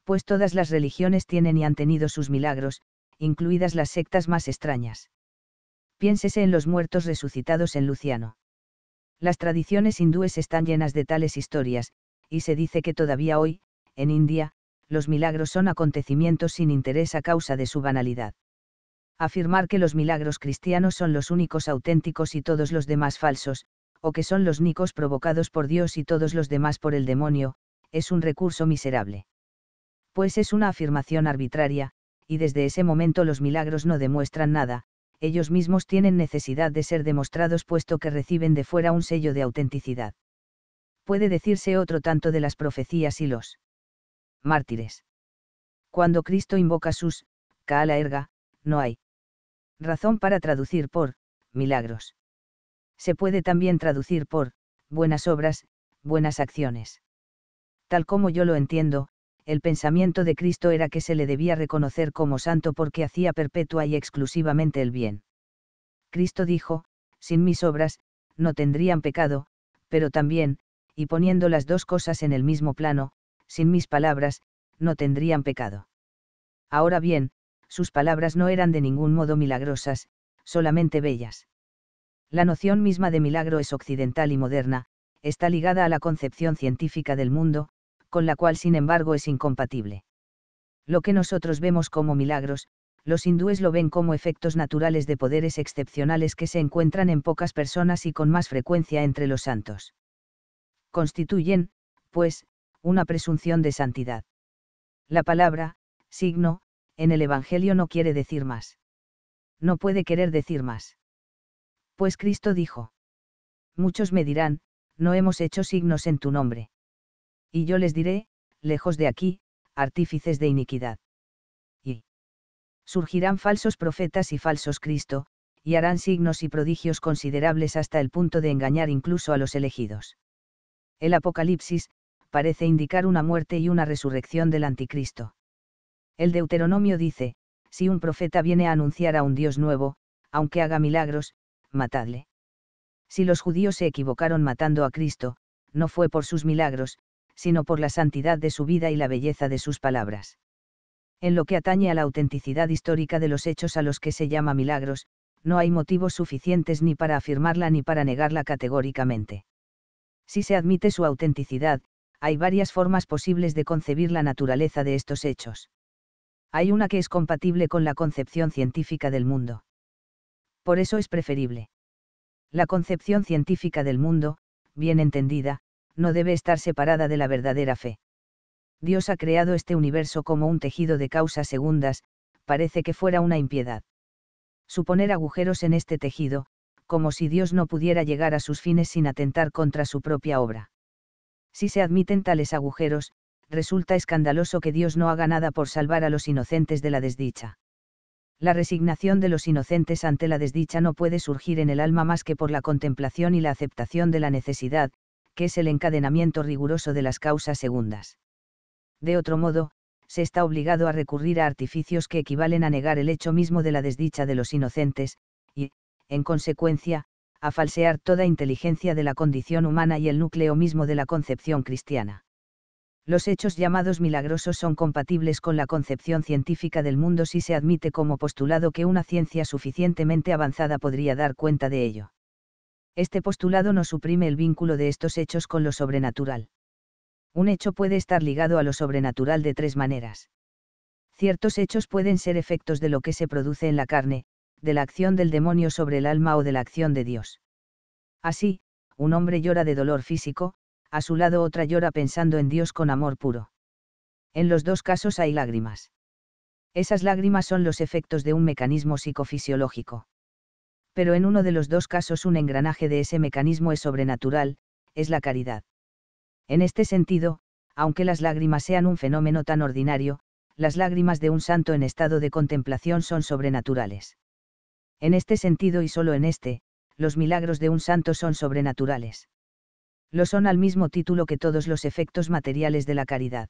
Speaker 1: Pues todas las religiones tienen y han tenido sus milagros, incluidas las sectas más extrañas. Piénsese en los muertos resucitados en Luciano. Las tradiciones hindúes están llenas de tales historias, y se dice que todavía hoy, en India, los milagros son acontecimientos sin interés a causa de su banalidad afirmar que los milagros cristianos son los únicos auténticos y todos los demás falsos, o que son los nicos provocados por Dios y todos los demás por el demonio, es un recurso miserable. Pues es una afirmación arbitraria, y desde ese momento los milagros no demuestran nada, ellos mismos tienen necesidad de ser demostrados puesto que reciben de fuera un sello de autenticidad. Puede decirse otro tanto de las profecías y los mártires. Cuando Cristo invoca sus, la erga, no hay razón para traducir por, milagros. Se puede también traducir por, buenas obras, buenas acciones. Tal como yo lo entiendo, el pensamiento de Cristo era que se le debía reconocer como santo porque hacía perpetua y exclusivamente el bien. Cristo dijo, sin mis obras, no tendrían pecado, pero también, y poniendo las dos cosas en el mismo plano, sin mis palabras, no tendrían pecado. Ahora bien, sus palabras no eran de ningún modo milagrosas, solamente bellas. La noción misma de milagro es occidental y moderna, está ligada a la concepción científica del mundo, con la cual sin embargo es incompatible. Lo que nosotros vemos como milagros, los hindúes lo ven como efectos naturales de poderes excepcionales que se encuentran en pocas personas y con más frecuencia entre los santos. Constituyen, pues, una presunción de santidad. La palabra, signo, en el Evangelio no quiere decir más. No puede querer decir más. Pues Cristo dijo. Muchos me dirán, no hemos hecho signos en tu nombre. Y yo les diré, lejos de aquí, artífices de iniquidad. Y surgirán falsos profetas y falsos Cristo, y harán signos y prodigios considerables hasta el punto de engañar incluso a los elegidos. El Apocalipsis, parece indicar una muerte y una resurrección del anticristo. El Deuteronomio dice, si un profeta viene a anunciar a un Dios nuevo, aunque haga milagros, matadle. Si los judíos se equivocaron matando a Cristo, no fue por sus milagros, sino por la santidad de su vida y la belleza de sus palabras. En lo que atañe a la autenticidad histórica de los hechos a los que se llama milagros, no hay motivos suficientes ni para afirmarla ni para negarla categóricamente. Si se admite su autenticidad, hay varias formas posibles de concebir la naturaleza de estos hechos hay una que es compatible con la concepción científica del mundo. Por eso es preferible. La concepción científica del mundo, bien entendida, no debe estar separada de la verdadera fe. Dios ha creado este universo como un tejido de causas segundas, parece que fuera una impiedad. Suponer agujeros en este tejido, como si Dios no pudiera llegar a sus fines sin atentar contra su propia obra. Si se admiten tales agujeros, resulta escandaloso que Dios no haga nada por salvar a los inocentes de la desdicha. La resignación de los inocentes ante la desdicha no puede surgir en el alma más que por la contemplación y la aceptación de la necesidad, que es el encadenamiento riguroso de las causas segundas. De otro modo, se está obligado a recurrir a artificios que equivalen a negar el hecho mismo de la desdicha de los inocentes, y, en consecuencia, a falsear toda inteligencia de la condición humana y el núcleo mismo de la concepción cristiana. Los hechos llamados milagrosos son compatibles con la concepción científica del mundo si se admite como postulado que una ciencia suficientemente avanzada podría dar cuenta de ello. Este postulado no suprime el vínculo de estos hechos con lo sobrenatural. Un hecho puede estar ligado a lo sobrenatural de tres maneras. Ciertos hechos pueden ser efectos de lo que se produce en la carne, de la acción del demonio sobre el alma o de la acción de Dios. Así, un hombre llora de dolor físico, a su lado otra llora pensando en Dios con amor puro. En los dos casos hay lágrimas. Esas lágrimas son los efectos de un mecanismo psicofisiológico. Pero en uno de los dos casos un engranaje de ese mecanismo es sobrenatural, es la caridad. En este sentido, aunque las lágrimas sean un fenómeno tan ordinario, las lágrimas de un santo en estado de contemplación son sobrenaturales. En este sentido y solo en este, los milagros de un santo son sobrenaturales lo son al mismo título que todos los efectos materiales de la caridad.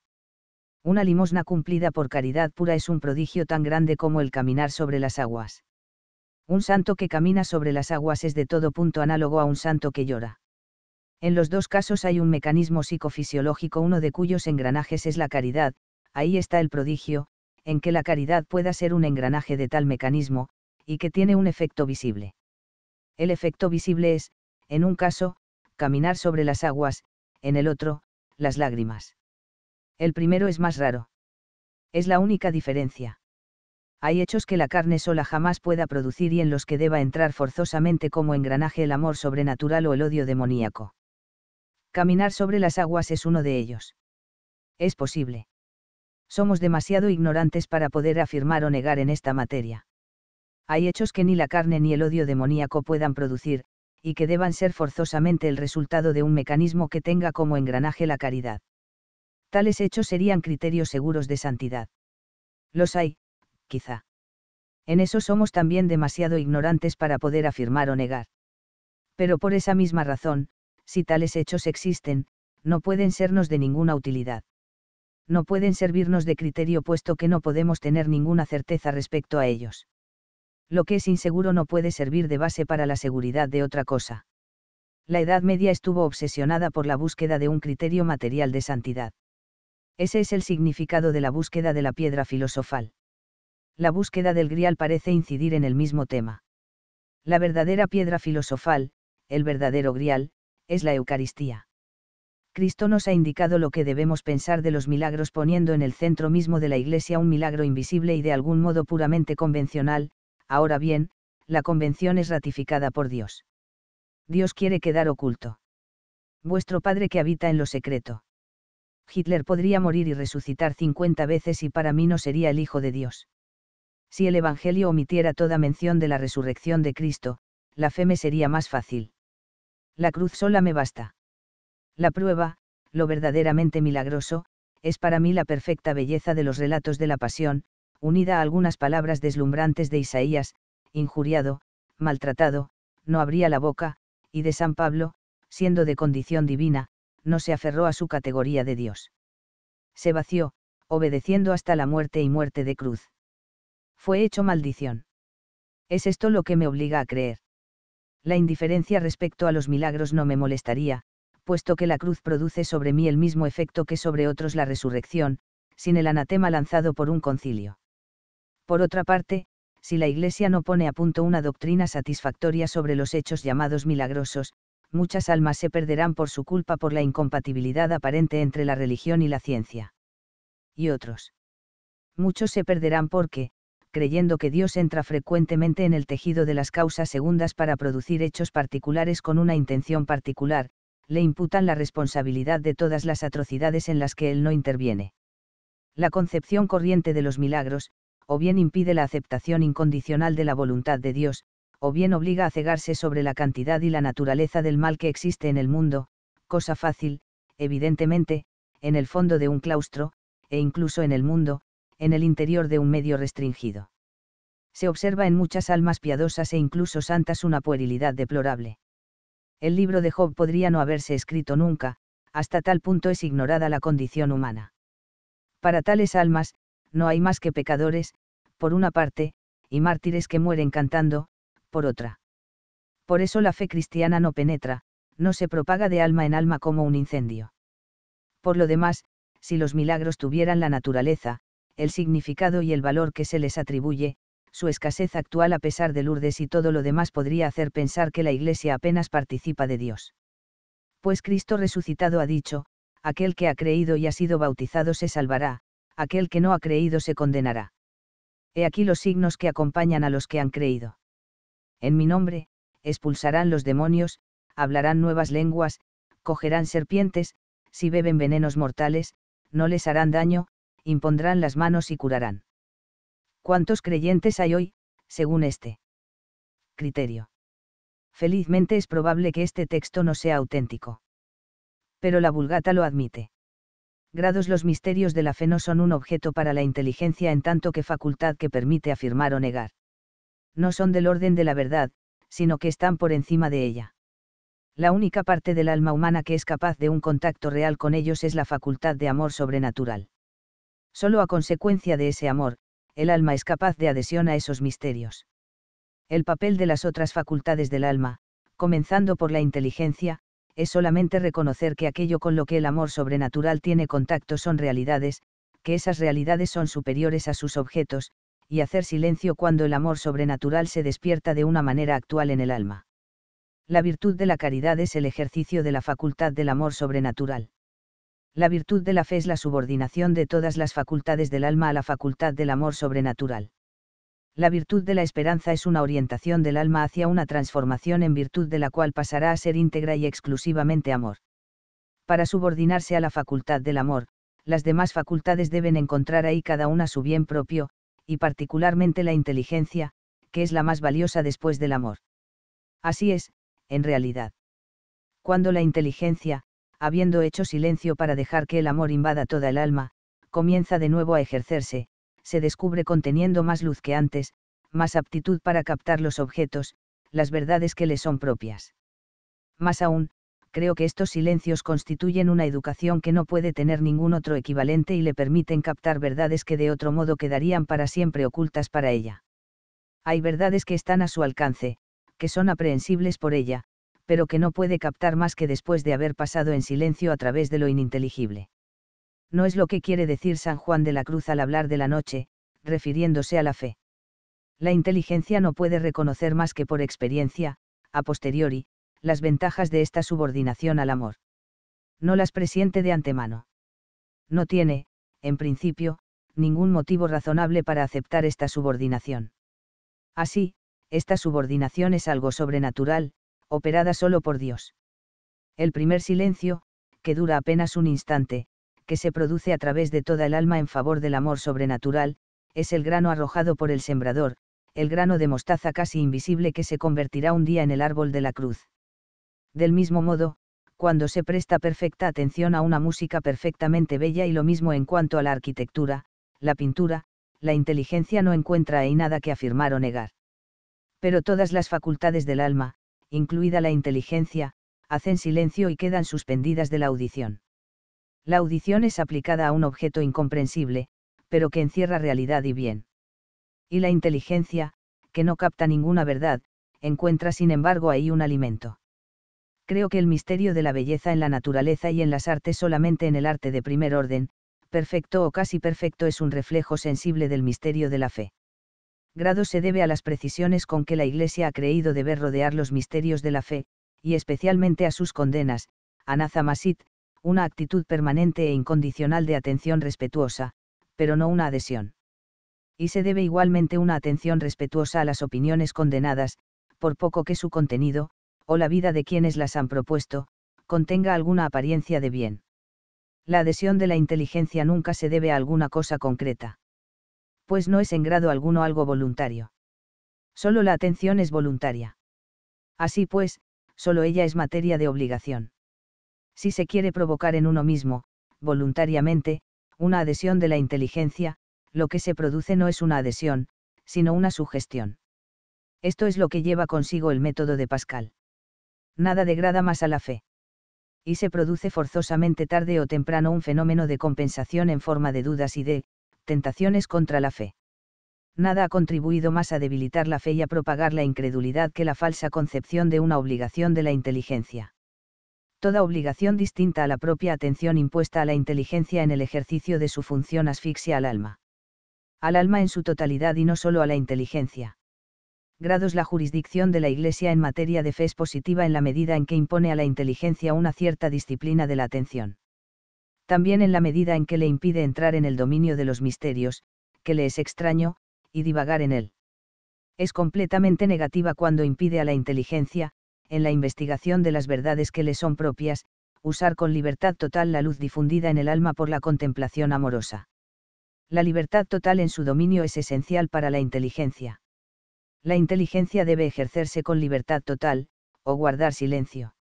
Speaker 1: Una limosna cumplida por caridad pura es un prodigio tan grande como el caminar sobre las aguas. Un santo que camina sobre las aguas es de todo punto análogo a un santo que llora. En los dos casos hay un mecanismo psicofisiológico, uno de cuyos engranajes es la caridad, ahí está el prodigio, en que la caridad pueda ser un engranaje de tal mecanismo, y que tiene un efecto visible. El efecto visible es, en un caso, caminar sobre las aguas, en el otro, las lágrimas. El primero es más raro. Es la única diferencia. Hay hechos que la carne sola jamás pueda producir y en los que deba entrar forzosamente como engranaje el amor sobrenatural o el odio demoníaco. Caminar sobre las aguas es uno de ellos. Es posible. Somos demasiado ignorantes para poder afirmar o negar en esta materia. Hay hechos que ni la carne ni el odio demoníaco puedan producir, y que deban ser forzosamente el resultado de un mecanismo que tenga como engranaje la caridad. Tales hechos serían criterios seguros de santidad. Los hay, quizá. En eso somos también demasiado ignorantes para poder afirmar o negar. Pero por esa misma razón, si tales hechos existen, no pueden sernos de ninguna utilidad. No pueden servirnos de criterio puesto que no podemos tener ninguna certeza respecto a ellos lo que es inseguro no puede servir de base para la seguridad de otra cosa. La Edad Media estuvo obsesionada por la búsqueda de un criterio material de santidad. Ese es el significado de la búsqueda de la piedra filosofal. La búsqueda del grial parece incidir en el mismo tema. La verdadera piedra filosofal, el verdadero grial, es la Eucaristía. Cristo nos ha indicado lo que debemos pensar de los milagros poniendo en el centro mismo de la Iglesia un milagro invisible y de algún modo puramente convencional, Ahora bien, la convención es ratificada por Dios. Dios quiere quedar oculto. Vuestro Padre que habita en lo secreto. Hitler podría morir y resucitar 50 veces y para mí no sería el Hijo de Dios. Si el Evangelio omitiera toda mención de la resurrección de Cristo, la fe me sería más fácil. La cruz sola me basta. La prueba, lo verdaderamente milagroso, es para mí la perfecta belleza de los relatos de la pasión, unida a algunas palabras deslumbrantes de Isaías, injuriado, maltratado, no abría la boca, y de San Pablo, siendo de condición divina, no se aferró a su categoría de Dios. Se vació, obedeciendo hasta la muerte y muerte de cruz. Fue hecho maldición. Es esto lo que me obliga a creer. La indiferencia respecto a los milagros no me molestaría, puesto que la cruz produce sobre mí el mismo efecto que sobre otros la resurrección, sin el anatema lanzado por un concilio. Por otra parte, si la Iglesia no pone a punto una doctrina satisfactoria sobre los hechos llamados milagrosos, muchas almas se perderán por su culpa por la incompatibilidad aparente entre la religión y la ciencia. Y otros. Muchos se perderán porque, creyendo que Dios entra frecuentemente en el tejido de las causas segundas para producir hechos particulares con una intención particular, le imputan la responsabilidad de todas las atrocidades en las que Él no interviene. La concepción corriente de los milagros, o bien impide la aceptación incondicional de la voluntad de Dios, o bien obliga a cegarse sobre la cantidad y la naturaleza del mal que existe en el mundo, cosa fácil, evidentemente, en el fondo de un claustro, e incluso en el mundo, en el interior de un medio restringido. Se observa en muchas almas piadosas e incluso santas una puerilidad deplorable. El libro de Job podría no haberse escrito nunca, hasta tal punto es ignorada la condición humana. Para tales almas, no hay más que pecadores, por una parte, y mártires que mueren cantando, por otra. Por eso la fe cristiana no penetra, no se propaga de alma en alma como un incendio. Por lo demás, si los milagros tuvieran la naturaleza, el significado y el valor que se les atribuye, su escasez actual a pesar de Lourdes y todo lo demás podría hacer pensar que la Iglesia apenas participa de Dios. Pues Cristo resucitado ha dicho, aquel que ha creído y ha sido bautizado se salvará, aquel que no ha creído se condenará. He aquí los signos que acompañan a los que han creído. En mi nombre, expulsarán los demonios, hablarán nuevas lenguas, cogerán serpientes, si beben venenos mortales, no les harán daño, impondrán las manos y curarán. ¿Cuántos creyentes hay hoy, según este criterio? Felizmente es probable que este texto no sea auténtico. Pero la vulgata lo admite grados los misterios de la fe no son un objeto para la inteligencia en tanto que facultad que permite afirmar o negar. No son del orden de la verdad, sino que están por encima de ella. La única parte del alma humana que es capaz de un contacto real con ellos es la facultad de amor sobrenatural. Solo a consecuencia de ese amor, el alma es capaz de adhesión a esos misterios. El papel de las otras facultades del alma, comenzando por la inteligencia, es solamente reconocer que aquello con lo que el amor sobrenatural tiene contacto son realidades, que esas realidades son superiores a sus objetos, y hacer silencio cuando el amor sobrenatural se despierta de una manera actual en el alma. La virtud de la caridad es el ejercicio de la facultad del amor sobrenatural. La virtud de la fe es la subordinación de todas las facultades del alma a la facultad del amor sobrenatural la virtud de la esperanza es una orientación del alma hacia una transformación en virtud de la cual pasará a ser íntegra y exclusivamente amor. Para subordinarse a la facultad del amor, las demás facultades deben encontrar ahí cada una su bien propio, y particularmente la inteligencia, que es la más valiosa después del amor. Así es, en realidad. Cuando la inteligencia, habiendo hecho silencio para dejar que el amor invada toda el alma, comienza de nuevo a ejercerse, se descubre conteniendo más luz que antes, más aptitud para captar los objetos, las verdades que le son propias. Más aún, creo que estos silencios constituyen una educación que no puede tener ningún otro equivalente y le permiten captar verdades que de otro modo quedarían para siempre ocultas para ella. Hay verdades que están a su alcance, que son aprehensibles por ella, pero que no puede captar más que después de haber pasado en silencio a través de lo ininteligible no es lo que quiere decir San Juan de la Cruz al hablar de la noche, refiriéndose a la fe. La inteligencia no puede reconocer más que por experiencia, a posteriori, las ventajas de esta subordinación al amor. No las presiente de antemano. No tiene, en principio, ningún motivo razonable para aceptar esta subordinación. Así, esta subordinación es algo sobrenatural, operada solo por Dios. El primer silencio, que dura apenas un instante, que se produce a través de toda el alma en favor del amor sobrenatural, es el grano arrojado por el sembrador, el grano de mostaza casi invisible que se convertirá un día en el árbol de la cruz. Del mismo modo, cuando se presta perfecta atención a una música perfectamente bella y lo mismo en cuanto a la arquitectura, la pintura, la inteligencia no encuentra ahí nada que afirmar o negar. Pero todas las facultades del alma, incluida la inteligencia, hacen silencio y quedan suspendidas de la audición. La audición es aplicada a un objeto incomprensible, pero que encierra realidad y bien. Y la inteligencia, que no capta ninguna verdad, encuentra sin embargo ahí un alimento. Creo que el misterio de la belleza en la naturaleza y en las artes solamente en el arte de primer orden, perfecto o casi perfecto es un reflejo sensible del misterio de la fe. Grado se debe a las precisiones con que la Iglesia ha creído deber rodear los misterios de la fe, y especialmente a sus condenas, anazamasit, una actitud permanente e incondicional de atención respetuosa, pero no una adhesión. Y se debe igualmente una atención respetuosa a las opiniones condenadas, por poco que su contenido, o la vida de quienes las han propuesto, contenga alguna apariencia de bien. La adhesión de la inteligencia nunca se debe a alguna cosa concreta. Pues no es en grado alguno algo voluntario. Solo la atención es voluntaria. Así pues, solo ella es materia de obligación si se quiere provocar en uno mismo, voluntariamente, una adhesión de la inteligencia, lo que se produce no es una adhesión, sino una sugestión. Esto es lo que lleva consigo el método de Pascal. Nada degrada más a la fe. Y se produce forzosamente tarde o temprano un fenómeno de compensación en forma de dudas y de tentaciones contra la fe. Nada ha contribuido más a debilitar la fe y a propagar la incredulidad que la falsa concepción de una obligación de la inteligencia toda obligación distinta a la propia atención impuesta a la inteligencia en el ejercicio de su función asfixia al alma. Al alma en su totalidad y no solo a la inteligencia. Grados La jurisdicción de la Iglesia en materia de fe es positiva en la medida en que impone a la inteligencia una cierta disciplina de la atención. También en la medida en que le impide entrar en el dominio de los misterios, que le es extraño, y divagar en él. Es completamente negativa cuando impide a la inteligencia, en la investigación de las verdades que le son propias, usar con libertad total la luz difundida en el alma por la contemplación amorosa. La libertad total en su dominio es esencial para la inteligencia. La inteligencia debe ejercerse con libertad total, o guardar silencio.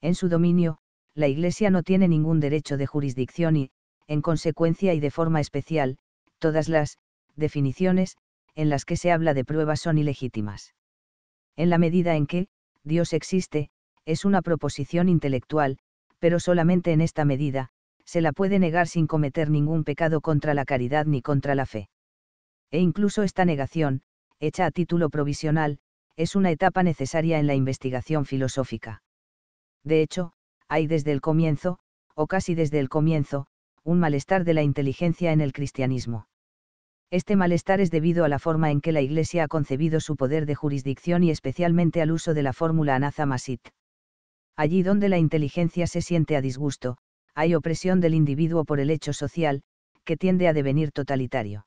Speaker 1: En su dominio, la Iglesia no tiene ningún derecho de jurisdicción y, en consecuencia y de forma especial, todas las definiciones en las que se habla de pruebas son ilegítimas. En la medida en que, Dios existe, es una proposición intelectual, pero solamente en esta medida, se la puede negar sin cometer ningún pecado contra la caridad ni contra la fe. E incluso esta negación, hecha a título provisional, es una etapa necesaria en la investigación filosófica. De hecho, hay desde el comienzo, o casi desde el comienzo, un malestar de la inteligencia en el cristianismo. Este malestar es debido a la forma en que la Iglesia ha concebido su poder de jurisdicción y especialmente al uso de la fórmula Anathamasit. Allí donde la inteligencia se siente a disgusto, hay opresión del individuo por el hecho social, que tiende a devenir totalitario.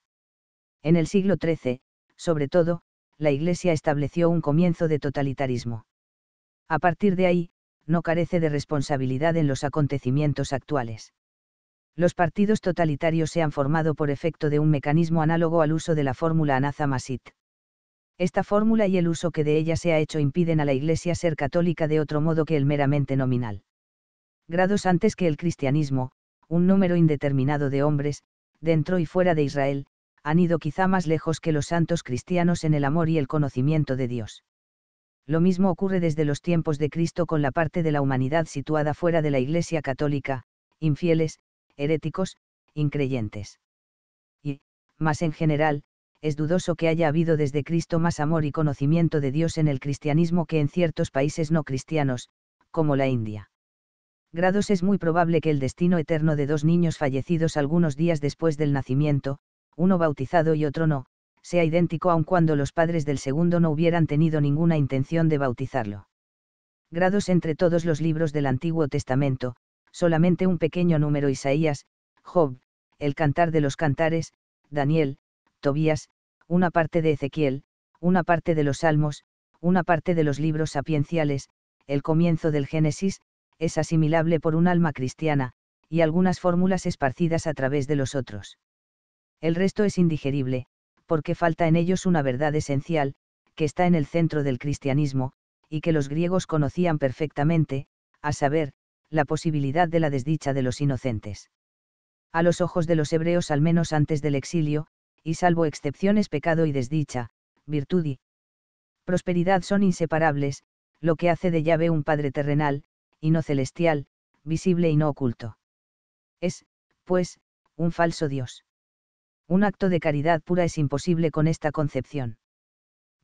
Speaker 1: En el siglo XIII, sobre todo, la Iglesia estableció un comienzo de totalitarismo. A partir de ahí, no carece de responsabilidad en los acontecimientos actuales los partidos totalitarios se han formado por efecto de un mecanismo análogo al uso de la fórmula Anathemasit. Esta fórmula y el uso que de ella se ha hecho impiden a la Iglesia ser católica de otro modo que el meramente nominal. Grados antes que el cristianismo, un número indeterminado de hombres, dentro y fuera de Israel, han ido quizá más lejos que los santos cristianos en el amor y el conocimiento de Dios. Lo mismo ocurre desde los tiempos de Cristo con la parte de la humanidad situada fuera de la Iglesia católica, infieles, heréticos, increyentes. Y, más en general, es dudoso que haya habido desde Cristo más amor y conocimiento de Dios en el cristianismo que en ciertos países no cristianos, como la India. Grados es muy probable que el destino eterno de dos niños fallecidos algunos días después del nacimiento, uno bautizado y otro no, sea idéntico aun cuando los padres del segundo no hubieran tenido ninguna intención de bautizarlo. Grados entre todos los libros del Antiguo Testamento, solamente un pequeño número Isaías, Job, el Cantar de los Cantares, Daniel, Tobías, una parte de Ezequiel, una parte de los Salmos, una parte de los libros sapienciales, el comienzo del Génesis, es asimilable por un alma cristiana, y algunas fórmulas esparcidas a través de los otros. El resto es indigerible, porque falta en ellos una verdad esencial, que está en el centro del cristianismo, y que los griegos conocían perfectamente, a saber, la posibilidad de la desdicha de los inocentes. A los ojos de los hebreos al menos antes del exilio, y salvo excepciones pecado y desdicha, virtud y prosperidad son inseparables, lo que hace de llave un Padre terrenal, y no celestial, visible y no oculto. Es, pues, un falso Dios. Un acto de caridad pura es imposible con esta concepción.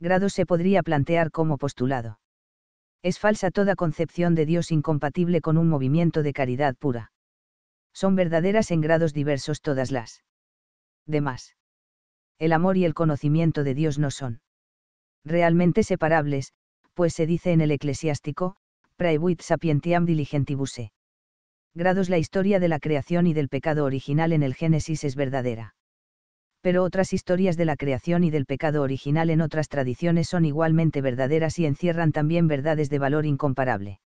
Speaker 1: Grado se podría plantear como postulado. Es falsa toda concepción de Dios incompatible con un movimiento de caridad pura. Son verdaderas en grados diversos todas las demás. El amor y el conocimiento de Dios no son realmente separables, pues se dice en el eclesiástico, Praevit sapientiam diligentibuse. Grados la historia de la creación y del pecado original en el Génesis es verdadera pero otras historias de la creación y del pecado original en otras tradiciones son igualmente verdaderas y encierran también verdades de valor incomparable.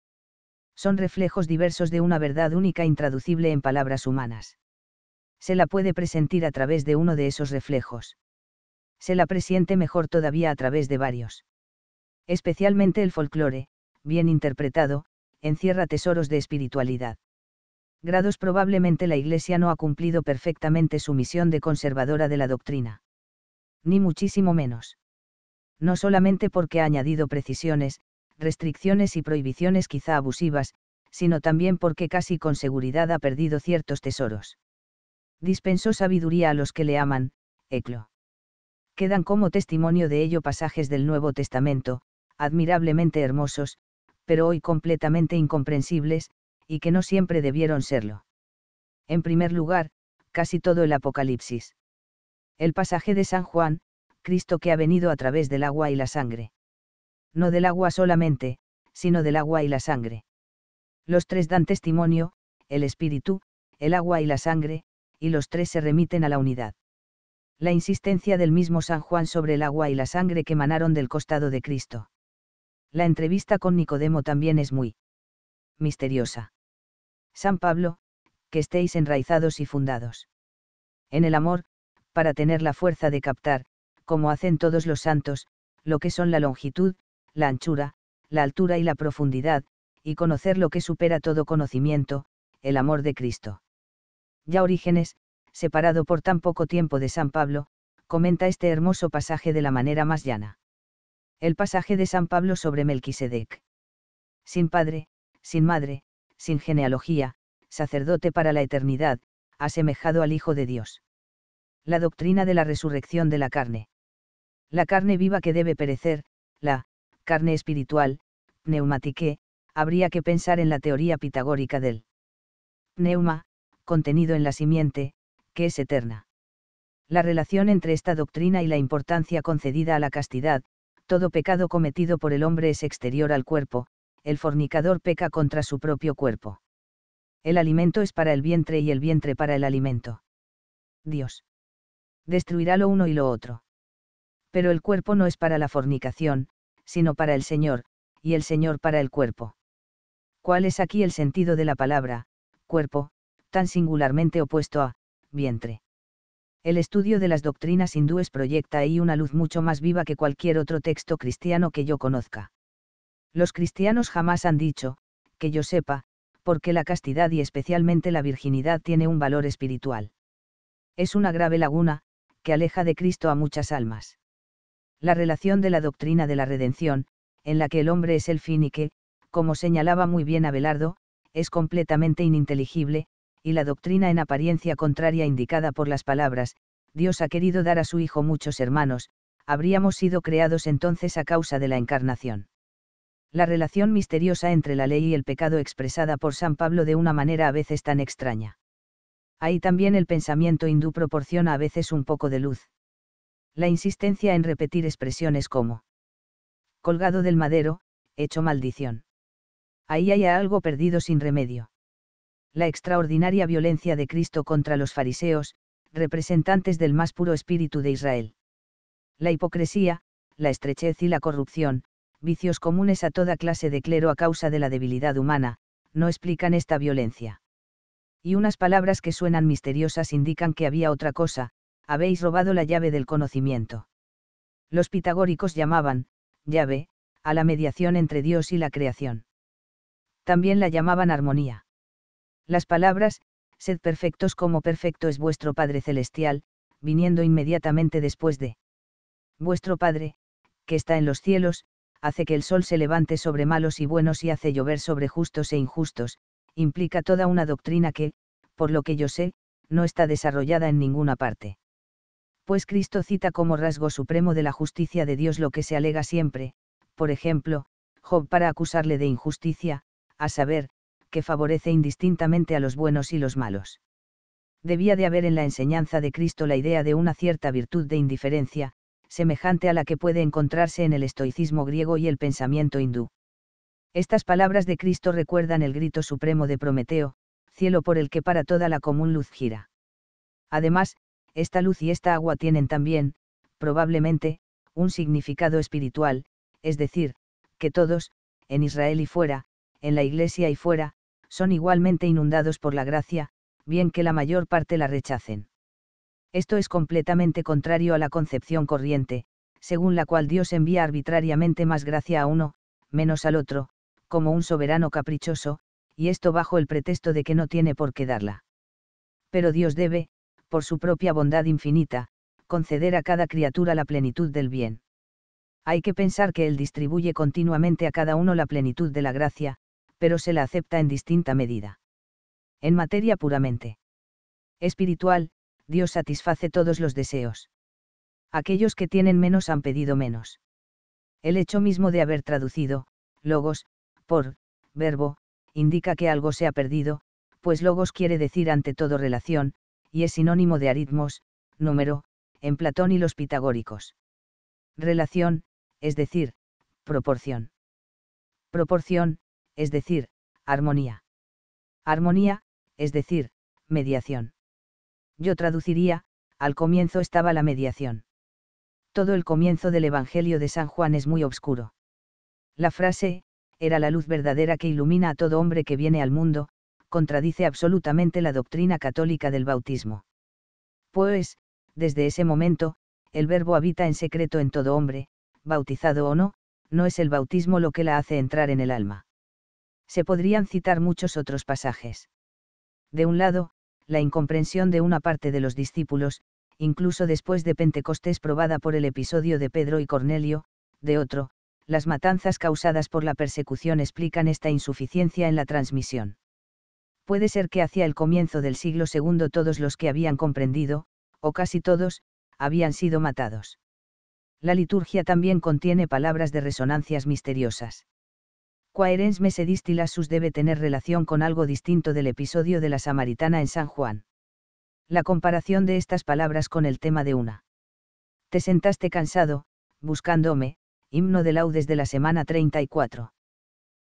Speaker 1: Son reflejos diversos de una verdad única intraducible en palabras humanas. Se la puede presentir a través de uno de esos reflejos. Se la presiente mejor todavía a través de varios. Especialmente el folclore, bien interpretado, encierra tesoros de espiritualidad grados probablemente la Iglesia no ha cumplido perfectamente su misión de conservadora de la doctrina. Ni muchísimo menos. No solamente porque ha añadido precisiones, restricciones y prohibiciones quizá abusivas, sino también porque casi con seguridad ha perdido ciertos tesoros. Dispensó sabiduría a los que le aman, Eclo. Quedan como testimonio de ello pasajes del Nuevo Testamento, admirablemente hermosos, pero hoy completamente incomprensibles, y que no siempre debieron serlo. En primer lugar, casi todo el Apocalipsis. El pasaje de San Juan, Cristo que ha venido a través del agua y la sangre. No del agua solamente, sino del agua y la sangre. Los tres dan testimonio, el espíritu, el agua y la sangre, y los tres se remiten a la unidad. La insistencia del mismo San Juan sobre el agua y la sangre que emanaron del costado de Cristo. La entrevista con Nicodemo también es muy misteriosa. San Pablo, que estéis enraizados y fundados. En el amor, para tener la fuerza de captar, como hacen todos los santos, lo que son la longitud, la anchura, la altura y la profundidad, y conocer lo que supera todo conocimiento, el amor de Cristo. Ya Orígenes, separado por tan poco tiempo de San Pablo, comenta este hermoso pasaje de la manera más llana. El pasaje de San Pablo sobre Melquisedec. Sin padre, sin madre, sin genealogía, sacerdote para la eternidad, asemejado al Hijo de Dios. La doctrina de la resurrección de la carne. La carne viva que debe perecer, la carne espiritual, neumatique, habría que pensar en la teoría pitagórica del neuma, contenido en la simiente, que es eterna. La relación entre esta doctrina y la importancia concedida a la castidad, todo pecado cometido por el hombre es exterior al cuerpo, el fornicador peca contra su propio cuerpo. El alimento es para el vientre y el vientre para el alimento. Dios. Destruirá lo uno y lo otro. Pero el cuerpo no es para la fornicación, sino para el Señor, y el Señor para el cuerpo. ¿Cuál es aquí el sentido de la palabra, cuerpo, tan singularmente opuesto a, vientre? El estudio de las doctrinas hindúes proyecta ahí una luz mucho más viva que cualquier otro texto cristiano que yo conozca. Los cristianos jamás han dicho, que yo sepa, porque la castidad y especialmente la virginidad tiene un valor espiritual. Es una grave laguna, que aleja de Cristo a muchas almas. La relación de la doctrina de la redención, en la que el hombre es el fin y que, como señalaba muy bien Abelardo, es completamente ininteligible, y la doctrina en apariencia contraria indicada por las palabras, Dios ha querido dar a su Hijo muchos hermanos, habríamos sido creados entonces a causa de la encarnación la relación misteriosa entre la ley y el pecado expresada por San Pablo de una manera a veces tan extraña. Ahí también el pensamiento hindú proporciona a veces un poco de luz. La insistencia en repetir expresiones como colgado del madero, hecho maldición. Ahí hay algo perdido sin remedio. La extraordinaria violencia de Cristo contra los fariseos, representantes del más puro espíritu de Israel. La hipocresía, la estrechez y la corrupción, vicios comunes a toda clase de clero a causa de la debilidad humana, no explican esta violencia. Y unas palabras que suenan misteriosas indican que había otra cosa, habéis robado la llave del conocimiento. Los pitagóricos llamaban, llave, a la mediación entre Dios y la creación. También la llamaban armonía. Las palabras, sed perfectos como perfecto es vuestro Padre Celestial, viniendo inmediatamente después de vuestro Padre, que está en los cielos, hace que el sol se levante sobre malos y buenos y hace llover sobre justos e injustos, implica toda una doctrina que, por lo que yo sé, no está desarrollada en ninguna parte. Pues Cristo cita como rasgo supremo de la justicia de Dios lo que se alega siempre, por ejemplo, Job para acusarle de injusticia, a saber, que favorece indistintamente a los buenos y los malos. Debía de haber en la enseñanza de Cristo la idea de una cierta virtud de indiferencia, semejante a la que puede encontrarse en el estoicismo griego y el pensamiento hindú. Estas palabras de Cristo recuerdan el grito supremo de Prometeo, cielo por el que para toda la común luz gira. Además, esta luz y esta agua tienen también, probablemente, un significado espiritual, es decir, que todos, en Israel y fuera, en la Iglesia y fuera, son igualmente inundados por la gracia, bien que la mayor parte la rechacen. Esto es completamente contrario a la concepción corriente, según la cual Dios envía arbitrariamente más gracia a uno, menos al otro, como un soberano caprichoso, y esto bajo el pretexto de que no tiene por qué darla. Pero Dios debe, por su propia bondad infinita, conceder a cada criatura la plenitud del bien. Hay que pensar que Él distribuye continuamente a cada uno la plenitud de la gracia, pero se la acepta en distinta medida. En materia puramente espiritual, Dios satisface todos los deseos. Aquellos que tienen menos han pedido menos. El hecho mismo de haber traducido, logos, por, verbo, indica que algo se ha perdido, pues logos quiere decir ante todo relación, y es sinónimo de aritmos, número, en Platón y los pitagóricos. Relación, es decir, proporción. Proporción, es decir, armonía. Armonía, es decir, mediación yo traduciría, al comienzo estaba la mediación. Todo el comienzo del Evangelio de San Juan es muy obscuro. La frase, era la luz verdadera que ilumina a todo hombre que viene al mundo, contradice absolutamente la doctrina católica del bautismo. Pues, desde ese momento, el verbo habita en secreto en todo hombre, bautizado o no, no es el bautismo lo que la hace entrar en el alma. Se podrían citar muchos otros pasajes. De un lado, la incomprensión de una parte de los discípulos, incluso después de Pentecostés probada por el episodio de Pedro y Cornelio, de otro, las matanzas causadas por la persecución explican esta insuficiencia en la transmisión. Puede ser que hacia el comienzo del siglo II todos los que habían comprendido, o casi todos, habían sido matados. La liturgia también contiene palabras de resonancias misteriosas. Quaerens me sus debe tener relación con algo distinto del episodio de la Samaritana en San Juan. La comparación de estas palabras con el tema de una. Te sentaste cansado, buscándome, himno de laudes de la semana 34.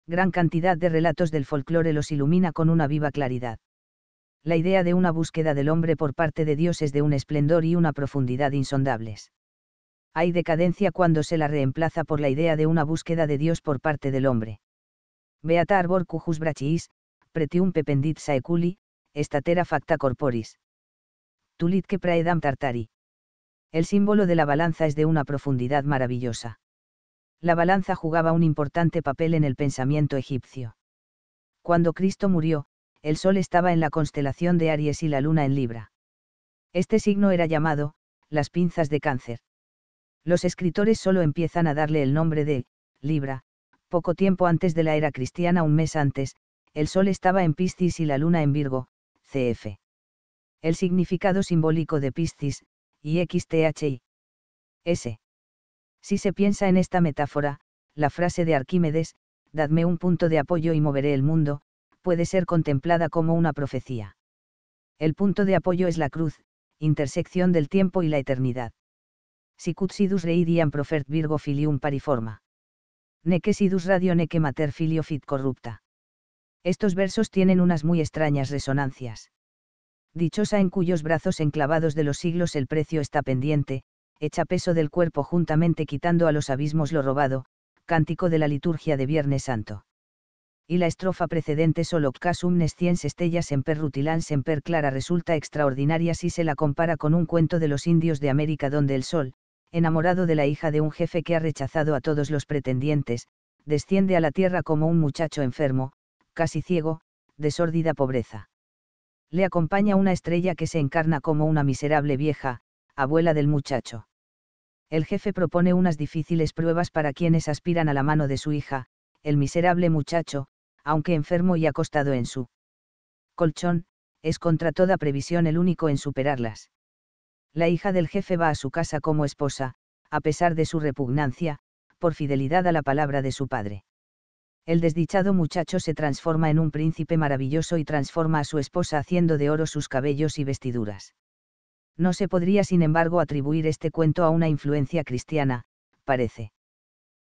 Speaker 1: Gran cantidad de relatos del folclore los ilumina con una viva claridad. La idea de una búsqueda del hombre por parte de Dios es de un esplendor y una profundidad insondables. Hay decadencia cuando se la reemplaza por la idea de una búsqueda de Dios por parte del hombre beata arbor cujus brachiis, pretium pependit saeculi, estatera facta corporis. Tulit que praedam tartari. El símbolo de la balanza es de una profundidad maravillosa. La balanza jugaba un importante papel en el pensamiento egipcio. Cuando Cristo murió, el sol estaba en la constelación de Aries y la luna en Libra. Este signo era llamado, las pinzas de cáncer. Los escritores solo empiezan a darle el nombre de, Libra, poco tiempo antes de la era cristiana, un mes antes, el Sol estaba en Piscis y la Luna en Virgo, cf. El significado simbólico de Piscis, y XTHI. S. Si se piensa en esta metáfora, la frase de Arquímedes, dadme un punto de apoyo y moveré el mundo, puede ser contemplada como una profecía. El punto de apoyo es la cruz, intersección del tiempo y la eternidad. Sicut sidus diam profert virgo filium pariforma neque sidus radio neque mater filio fit corrupta. Estos versos tienen unas muy extrañas resonancias. Dichosa en cuyos brazos enclavados de los siglos el precio está pendiente, echa peso del cuerpo juntamente quitando a los abismos lo robado, cántico de la liturgia de Viernes Santo. Y la estrofa precedente solo casumnes cien estellas per rutilans per clara resulta extraordinaria si se la compara con un cuento de los indios de América donde el sol, enamorado de la hija de un jefe que ha rechazado a todos los pretendientes, desciende a la tierra como un muchacho enfermo, casi ciego, de sórdida pobreza. Le acompaña una estrella que se encarna como una miserable vieja, abuela del muchacho. El jefe propone unas difíciles pruebas para quienes aspiran a la mano de su hija, el miserable muchacho, aunque enfermo y acostado en su colchón, es contra toda previsión el único en superarlas la hija del jefe va a su casa como esposa, a pesar de su repugnancia, por fidelidad a la palabra de su padre. El desdichado muchacho se transforma en un príncipe maravilloso y transforma a su esposa haciendo de oro sus cabellos y vestiduras. No se podría, sin embargo, atribuir este cuento a una influencia cristiana, parece.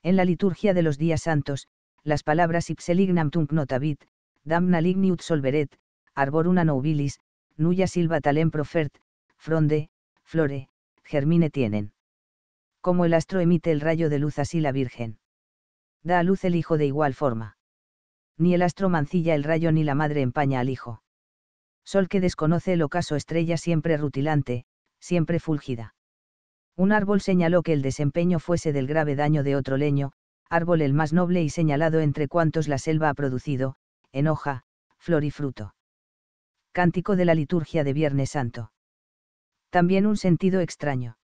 Speaker 1: En la liturgia de los días santos, las palabras ipselignam tunc notavit, damna ut solveret, arbor una nobilis, nuya silva talem profert, fronde, flore, germine tienen. Como el astro emite el rayo de luz así la Virgen. Da a luz el Hijo de igual forma. Ni el astro mancilla el rayo ni la madre empaña al Hijo. Sol que desconoce el ocaso estrella siempre rutilante, siempre fúlgida. Un árbol señaló que el desempeño fuese del grave daño de otro leño, árbol el más noble y señalado entre cuantos la selva ha producido, en hoja, flor y fruto. Cántico de la liturgia de Viernes Santo también un sentido extraño.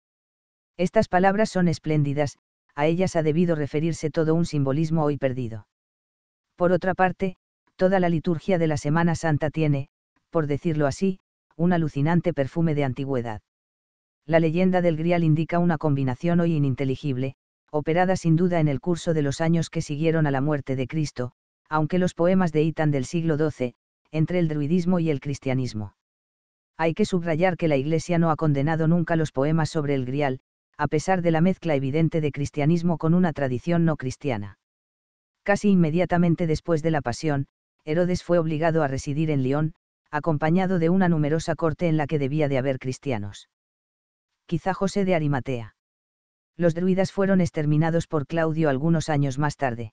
Speaker 1: Estas palabras son espléndidas, a ellas ha debido referirse todo un simbolismo hoy perdido. Por otra parte, toda la liturgia de la Semana Santa tiene, por decirlo así, un alucinante perfume de antigüedad. La leyenda del Grial indica una combinación hoy ininteligible, operada sin duda en el curso de los años que siguieron a la muerte de Cristo, aunque los poemas de Itan del siglo XII, entre el druidismo y el cristianismo. Hay que subrayar que la Iglesia no ha condenado nunca los poemas sobre el grial, a pesar de la mezcla evidente de cristianismo con una tradición no cristiana. Casi inmediatamente después de la Pasión, Herodes fue obligado a residir en Lyon, acompañado de una numerosa corte en la que debía de haber cristianos. Quizá José de Arimatea. Los druidas fueron exterminados por Claudio algunos años más tarde.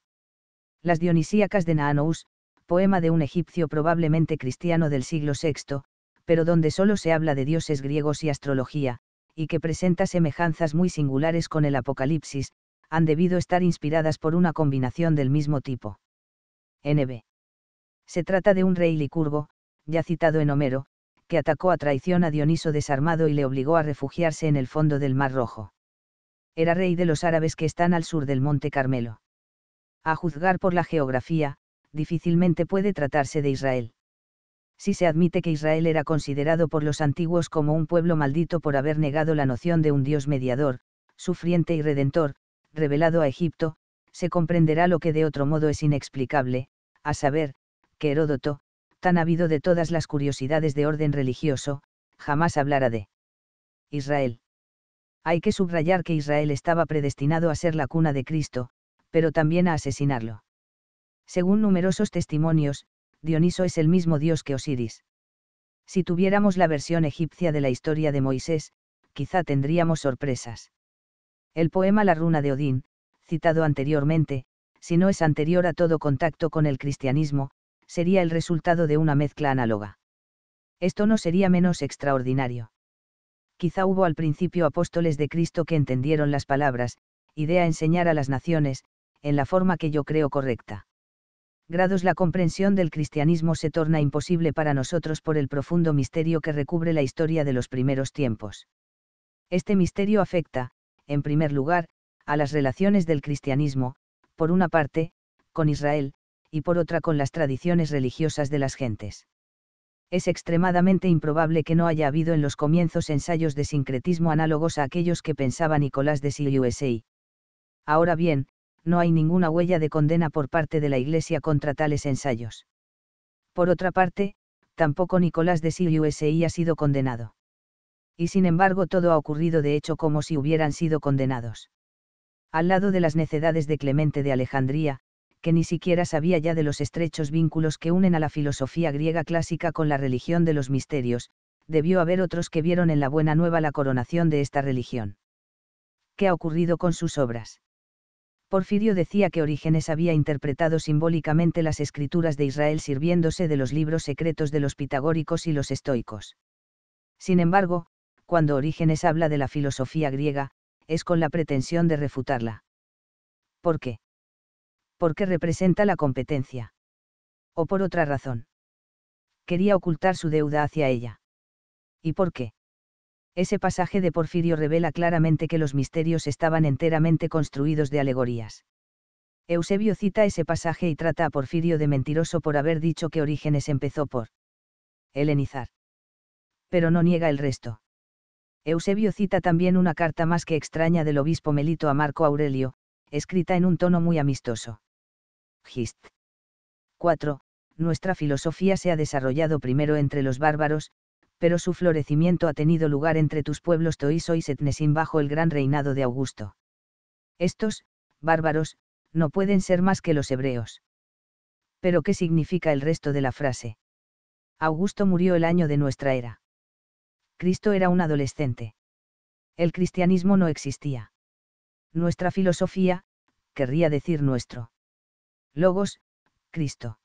Speaker 1: Las Dionisíacas de Naanous, poema de un egipcio probablemente cristiano del siglo VI, pero donde solo se habla de dioses griegos y astrología, y que presenta semejanzas muy singulares con el Apocalipsis, han debido estar inspiradas por una combinación del mismo tipo. NB. Se trata de un rey licurgo, ya citado en Homero, que atacó a traición a Dioniso desarmado y le obligó a refugiarse en el fondo del Mar Rojo. Era rey de los árabes que están al sur del Monte Carmelo. A juzgar por la geografía, difícilmente puede tratarse de Israel si se admite que Israel era considerado por los antiguos como un pueblo maldito por haber negado la noción de un Dios mediador, sufriente y redentor, revelado a Egipto, se comprenderá lo que de otro modo es inexplicable, a saber, que Heródoto, tan habido de todas las curiosidades de orden religioso, jamás hablara de Israel. Hay que subrayar que Israel estaba predestinado a ser la cuna de Cristo, pero también a asesinarlo. Según numerosos testimonios, Dioniso es el mismo dios que Osiris. Si tuviéramos la versión egipcia de la historia de Moisés, quizá tendríamos sorpresas. El poema La runa de Odín, citado anteriormente, si no es anterior a todo contacto con el cristianismo, sería el resultado de una mezcla análoga. Esto no sería menos extraordinario. Quizá hubo al principio apóstoles de Cristo que entendieron las palabras, idea enseñar a las naciones, en la forma que yo creo correcta grados la comprensión del cristianismo se torna imposible para nosotros por el profundo misterio que recubre la historia de los primeros tiempos. Este misterio afecta, en primer lugar, a las relaciones del cristianismo, por una parte, con Israel, y por otra con las tradiciones religiosas de las gentes. Es extremadamente improbable que no haya habido en los comienzos ensayos de sincretismo análogos a aquellos que pensaba Nicolás de C.U.SA. Ahora bien, no hay ninguna huella de condena por parte de la Iglesia contra tales ensayos. Por otra parte, tampoco Nicolás de Siliusi ha sido condenado. Y sin embargo todo ha ocurrido de hecho como si hubieran sido condenados. Al lado de las necedades de Clemente de Alejandría, que ni siquiera sabía ya de los estrechos vínculos que unen a la filosofía griega clásica con la religión de los misterios, debió haber otros que vieron en la Buena Nueva la coronación de esta religión. ¿Qué ha ocurrido con sus obras? Porfirio decía que Orígenes había interpretado simbólicamente las escrituras de Israel sirviéndose de los libros secretos de los pitagóricos y los estoicos. Sin embargo, cuando Orígenes habla de la filosofía griega, es con la pretensión de refutarla. ¿Por qué? Porque representa la competencia. O por otra razón. Quería ocultar su deuda hacia ella. ¿Y por qué? ese pasaje de Porfirio revela claramente que los misterios estaban enteramente construidos de alegorías. Eusebio cita ese pasaje y trata a Porfirio de mentiroso por haber dicho que Orígenes empezó por helenizar. Pero no niega el resto. Eusebio cita también una carta más que extraña del obispo Melito a Marco Aurelio, escrita en un tono muy amistoso. Gist. 4. Nuestra filosofía se ha desarrollado primero entre los bárbaros, pero su florecimiento ha tenido lugar entre tus pueblos Toiso y Setnesin bajo el gran reinado de Augusto. Estos, bárbaros, no pueden ser más que los hebreos. Pero ¿qué significa el resto de la frase? Augusto murió el año de nuestra era. Cristo era un adolescente. El cristianismo no existía. Nuestra filosofía, querría decir nuestro. Logos, Cristo.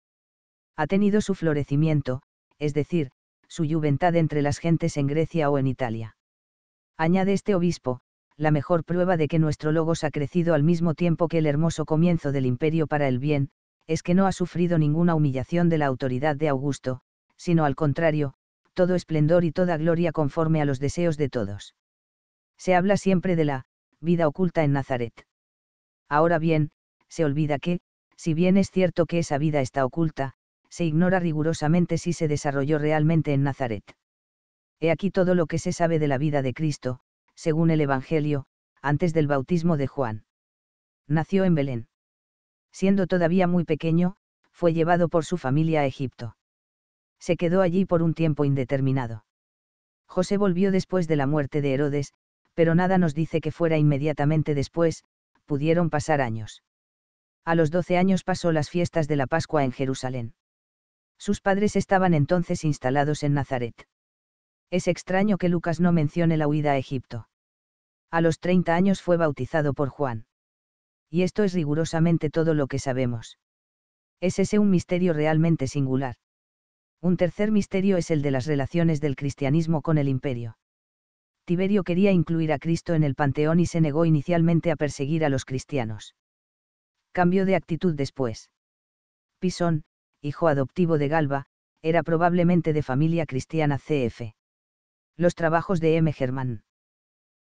Speaker 1: Ha tenido su florecimiento, es decir, su juventud entre las gentes en Grecia o en Italia. Añade este obispo, la mejor prueba de que nuestro logos ha crecido al mismo tiempo que el hermoso comienzo del imperio para el bien, es que no ha sufrido ninguna humillación de la autoridad de Augusto, sino al contrario, todo esplendor y toda gloria conforme a los deseos de todos. Se habla siempre de la vida oculta en Nazaret. Ahora bien, se olvida que, si bien es cierto que esa vida está oculta, se ignora rigurosamente si se desarrolló realmente en Nazaret. He aquí todo lo que se sabe de la vida de Cristo, según el Evangelio, antes del bautismo de Juan. Nació en Belén. Siendo todavía muy pequeño, fue llevado por su familia a Egipto. Se quedó allí por un tiempo indeterminado. José volvió después de la muerte de Herodes, pero nada nos dice que fuera inmediatamente después, pudieron pasar años. A los doce años pasó las fiestas de la Pascua en Jerusalén. Sus padres estaban entonces instalados en Nazaret. Es extraño que Lucas no mencione la huida a Egipto. A los 30 años fue bautizado por Juan. Y esto es rigurosamente todo lo que sabemos. Es ese un misterio realmente singular. Un tercer misterio es el de las relaciones del cristianismo con el imperio. Tiberio quería incluir a Cristo en el panteón y se negó inicialmente a perseguir a los cristianos. Cambió de actitud después. Pisón, hijo adoptivo de Galba, era probablemente de familia cristiana CF. Los trabajos de M. Germán.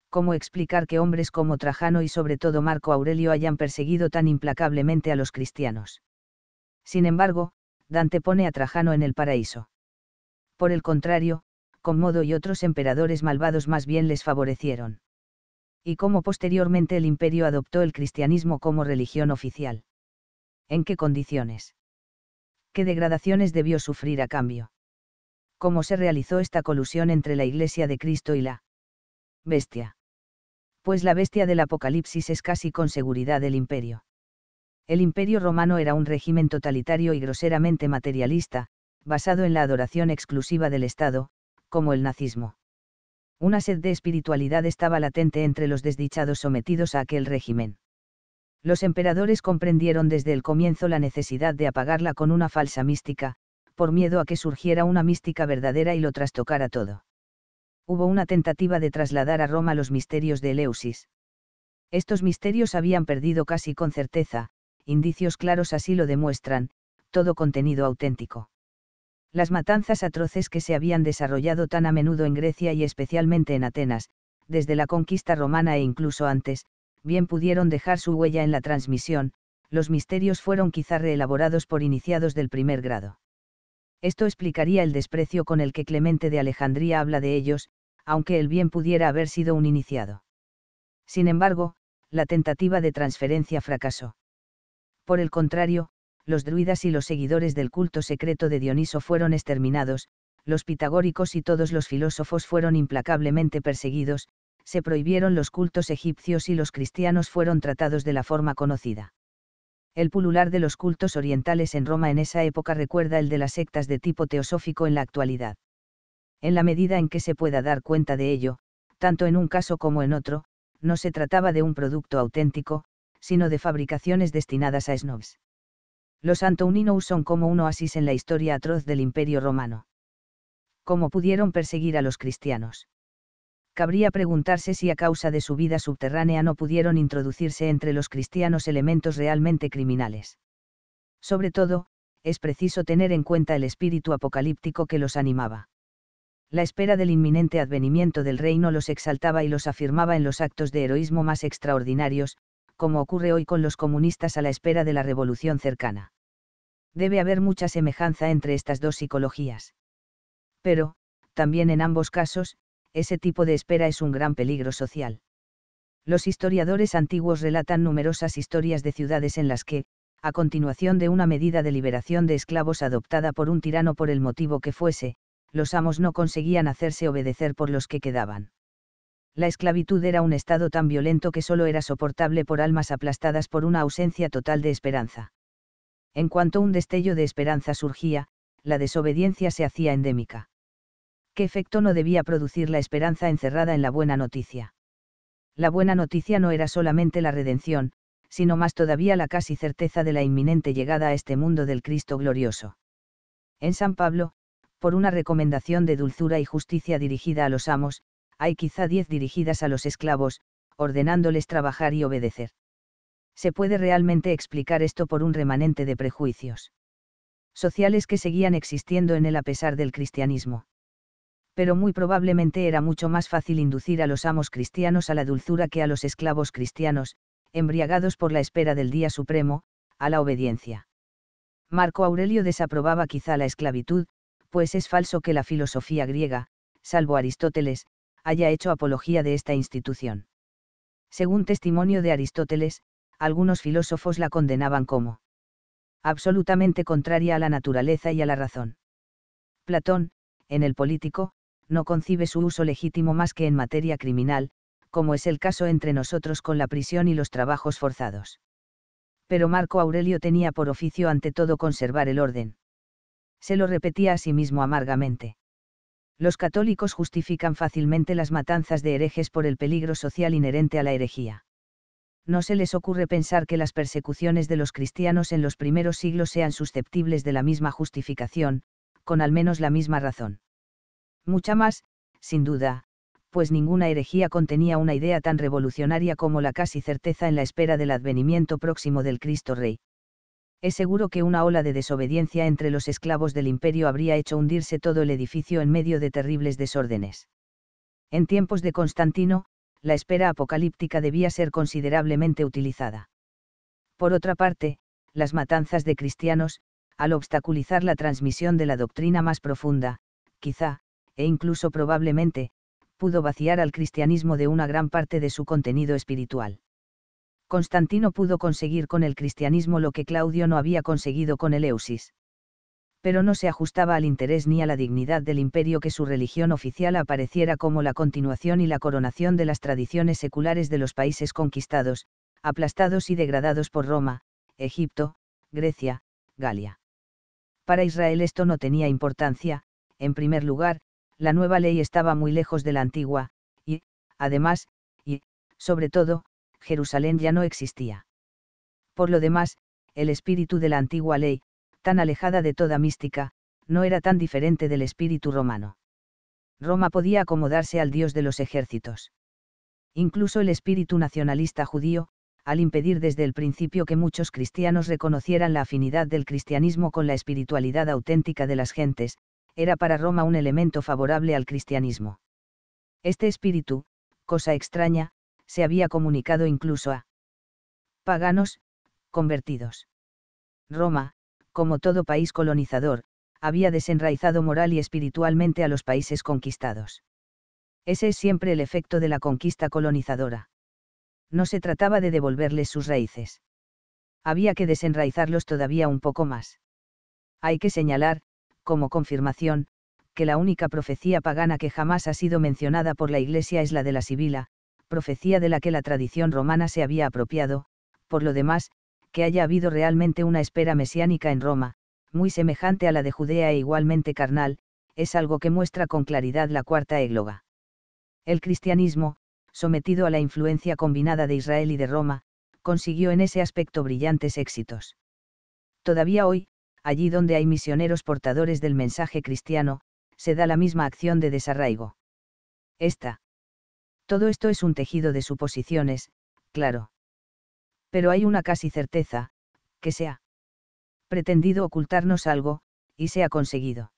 Speaker 1: ¿Cómo explicar que hombres como Trajano y sobre todo Marco Aurelio hayan perseguido tan implacablemente a los cristianos? Sin embargo, Dante pone a Trajano en el paraíso. Por el contrario, Commodo y otros emperadores malvados más bien les favorecieron. Y cómo posteriormente el imperio adoptó el cristianismo como religión oficial. ¿En qué condiciones? qué degradaciones debió sufrir a cambio. ¿Cómo se realizó esta colusión entre la Iglesia de Cristo y la bestia? Pues la bestia del Apocalipsis es casi con seguridad el imperio. El imperio romano era un régimen totalitario y groseramente materialista, basado en la adoración exclusiva del Estado, como el nazismo. Una sed de espiritualidad estaba latente entre los desdichados sometidos a aquel régimen. Los emperadores comprendieron desde el comienzo la necesidad de apagarla con una falsa mística, por miedo a que surgiera una mística verdadera y lo trastocara todo. Hubo una tentativa de trasladar a Roma los misterios de Eleusis. Estos misterios habían perdido casi con certeza, indicios claros así lo demuestran, todo contenido auténtico. Las matanzas atroces que se habían desarrollado tan a menudo en Grecia y especialmente en Atenas, desde la conquista romana e incluso antes, bien pudieron dejar su huella en la transmisión, los misterios fueron quizá reelaborados por iniciados del primer grado. Esto explicaría el desprecio con el que Clemente de Alejandría habla de ellos, aunque el bien pudiera haber sido un iniciado. Sin embargo, la tentativa de transferencia fracasó. Por el contrario, los druidas y los seguidores del culto secreto de Dioniso fueron exterminados, los pitagóricos y todos los filósofos fueron implacablemente perseguidos, se prohibieron los cultos egipcios y los cristianos fueron tratados de la forma conocida. El pulular de los cultos orientales en Roma en esa época recuerda el de las sectas de tipo teosófico en la actualidad. En la medida en que se pueda dar cuenta de ello, tanto en un caso como en otro, no se trataba de un producto auténtico, sino de fabricaciones destinadas a snobs. Los antoninos son como un oasis en la historia atroz del Imperio Romano. ¿Cómo pudieron perseguir a los cristianos? cabría preguntarse si a causa de su vida subterránea no pudieron introducirse entre los cristianos elementos realmente criminales. Sobre todo, es preciso tener en cuenta el espíritu apocalíptico que los animaba. La espera del inminente advenimiento del reino los exaltaba y los afirmaba en los actos de heroísmo más extraordinarios, como ocurre hoy con los comunistas a la espera de la revolución cercana. Debe haber mucha semejanza entre estas dos psicologías. Pero, también en ambos casos, ese tipo de espera es un gran peligro social. Los historiadores antiguos relatan numerosas historias de ciudades en las que, a continuación de una medida de liberación de esclavos adoptada por un tirano por el motivo que fuese, los amos no conseguían hacerse obedecer por los que quedaban. La esclavitud era un estado tan violento que solo era soportable por almas aplastadas por una ausencia total de esperanza. En cuanto un destello de esperanza surgía, la desobediencia se hacía endémica efecto no debía producir la esperanza encerrada en la buena noticia. La buena noticia no era solamente la redención, sino más todavía la casi certeza de la inminente llegada a este mundo del Cristo glorioso. En San Pablo, por una recomendación de dulzura y justicia dirigida a los amos, hay quizá diez dirigidas a los esclavos, ordenándoles trabajar y obedecer. Se puede realmente explicar esto por un remanente de prejuicios sociales que seguían existiendo en él a pesar del cristianismo pero muy probablemente era mucho más fácil inducir a los amos cristianos a la dulzura que a los esclavos cristianos, embriagados por la espera del día supremo, a la obediencia. Marco Aurelio desaprobaba quizá la esclavitud, pues es falso que la filosofía griega, salvo Aristóteles, haya hecho apología de esta institución. Según testimonio de Aristóteles, algunos filósofos la condenaban como absolutamente contraria a la naturaleza y a la razón. Platón, en el Político, no concibe su uso legítimo más que en materia criminal, como es el caso entre nosotros con la prisión y los trabajos forzados. Pero Marco Aurelio tenía por oficio ante todo conservar el orden. Se lo repetía a sí mismo amargamente. Los católicos justifican fácilmente las matanzas de herejes por el peligro social inherente a la herejía. No se les ocurre pensar que las persecuciones de los cristianos en los primeros siglos sean susceptibles de la misma justificación, con al menos la misma razón. Mucha más, sin duda, pues ninguna herejía contenía una idea tan revolucionaria como la casi certeza en la espera del advenimiento próximo del Cristo Rey. Es seguro que una ola de desobediencia entre los esclavos del imperio habría hecho hundirse todo el edificio en medio de terribles desórdenes. En tiempos de Constantino, la espera apocalíptica debía ser considerablemente utilizada. Por otra parte, las matanzas de cristianos, al obstaculizar la transmisión de la doctrina más profunda, quizá, e incluso probablemente, pudo vaciar al cristianismo de una gran parte de su contenido espiritual. Constantino pudo conseguir con el cristianismo lo que Claudio no había conseguido con el Eusis. Pero no se ajustaba al interés ni a la dignidad del imperio que su religión oficial apareciera como la continuación y la coronación de las tradiciones seculares de los países conquistados, aplastados y degradados por Roma, Egipto, Grecia, Galia. Para Israel esto no tenía importancia, en primer lugar, la nueva ley estaba muy lejos de la antigua, y, además, y, sobre todo, Jerusalén ya no existía. Por lo demás, el espíritu de la antigua ley, tan alejada de toda mística, no era tan diferente del espíritu romano. Roma podía acomodarse al dios de los ejércitos. Incluso el espíritu nacionalista judío, al impedir desde el principio que muchos cristianos reconocieran la afinidad del cristianismo con la espiritualidad auténtica de las gentes, era para Roma un elemento favorable al cristianismo. Este espíritu, cosa extraña, se había comunicado incluso a paganos, convertidos. Roma, como todo país colonizador, había desenraizado moral y espiritualmente a los países conquistados. Ese es siempre el efecto de la conquista colonizadora. No se trataba de devolverles sus raíces. Había que desenraizarlos todavía un poco más. Hay que señalar, como confirmación, que la única profecía pagana que jamás ha sido mencionada por la Iglesia es la de la Sibila, profecía de la que la tradición romana se había apropiado, por lo demás, que haya habido realmente una espera mesiánica en Roma, muy semejante a la de Judea e igualmente carnal, es algo que muestra con claridad la cuarta égloga. El cristianismo, sometido a la influencia combinada de Israel y de Roma, consiguió en ese aspecto brillantes éxitos. Todavía hoy, allí donde hay misioneros portadores del mensaje cristiano, se da la misma acción de desarraigo. Esta. Todo esto es un tejido de suposiciones, claro. Pero hay una casi certeza, que se ha pretendido ocultarnos algo, y se ha conseguido.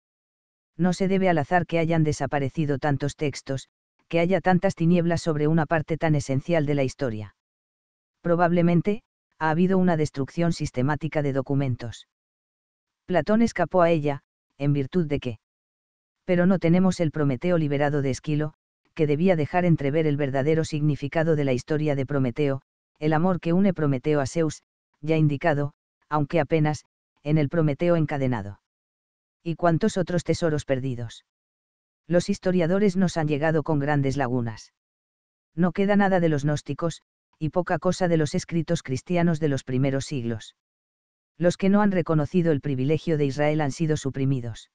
Speaker 1: No se debe al azar que hayan desaparecido tantos textos, que haya tantas tinieblas sobre una parte tan esencial de la historia. Probablemente, ha habido una destrucción sistemática de documentos. Platón escapó a ella, en virtud de qué, Pero no tenemos el Prometeo liberado de Esquilo, que debía dejar entrever el verdadero significado de la historia de Prometeo, el amor que une Prometeo a Zeus, ya indicado, aunque apenas, en el Prometeo encadenado. ¿Y cuántos otros tesoros perdidos? Los historiadores nos han llegado con grandes lagunas. No queda nada de los gnósticos, y poca cosa de los escritos cristianos de los primeros siglos los que no han reconocido el privilegio de Israel han sido suprimidos.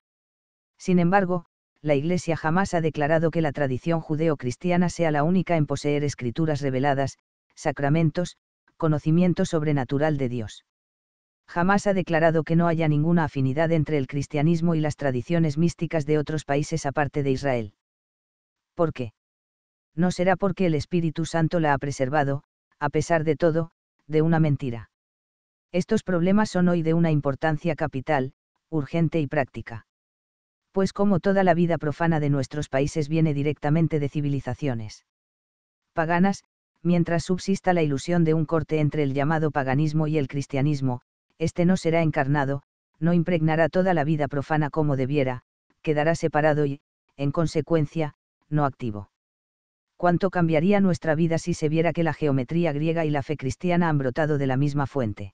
Speaker 1: Sin embargo, la Iglesia jamás ha declarado que la tradición judeo-cristiana sea la única en poseer escrituras reveladas, sacramentos, conocimiento sobrenatural de Dios. Jamás ha declarado que no haya ninguna afinidad entre el cristianismo y las tradiciones místicas de otros países aparte de Israel. ¿Por qué? No será porque el Espíritu Santo la ha preservado, a pesar de todo, de una mentira. Estos problemas son hoy de una importancia capital, urgente y práctica. Pues como toda la vida profana de nuestros países viene directamente de civilizaciones paganas, mientras subsista la ilusión de un corte entre el llamado paganismo y el cristianismo, este no será encarnado, no impregnará toda la vida profana como debiera, quedará separado y, en consecuencia, no activo. ¿Cuánto cambiaría nuestra vida si se viera que la geometría griega y la fe cristiana han brotado de la misma fuente?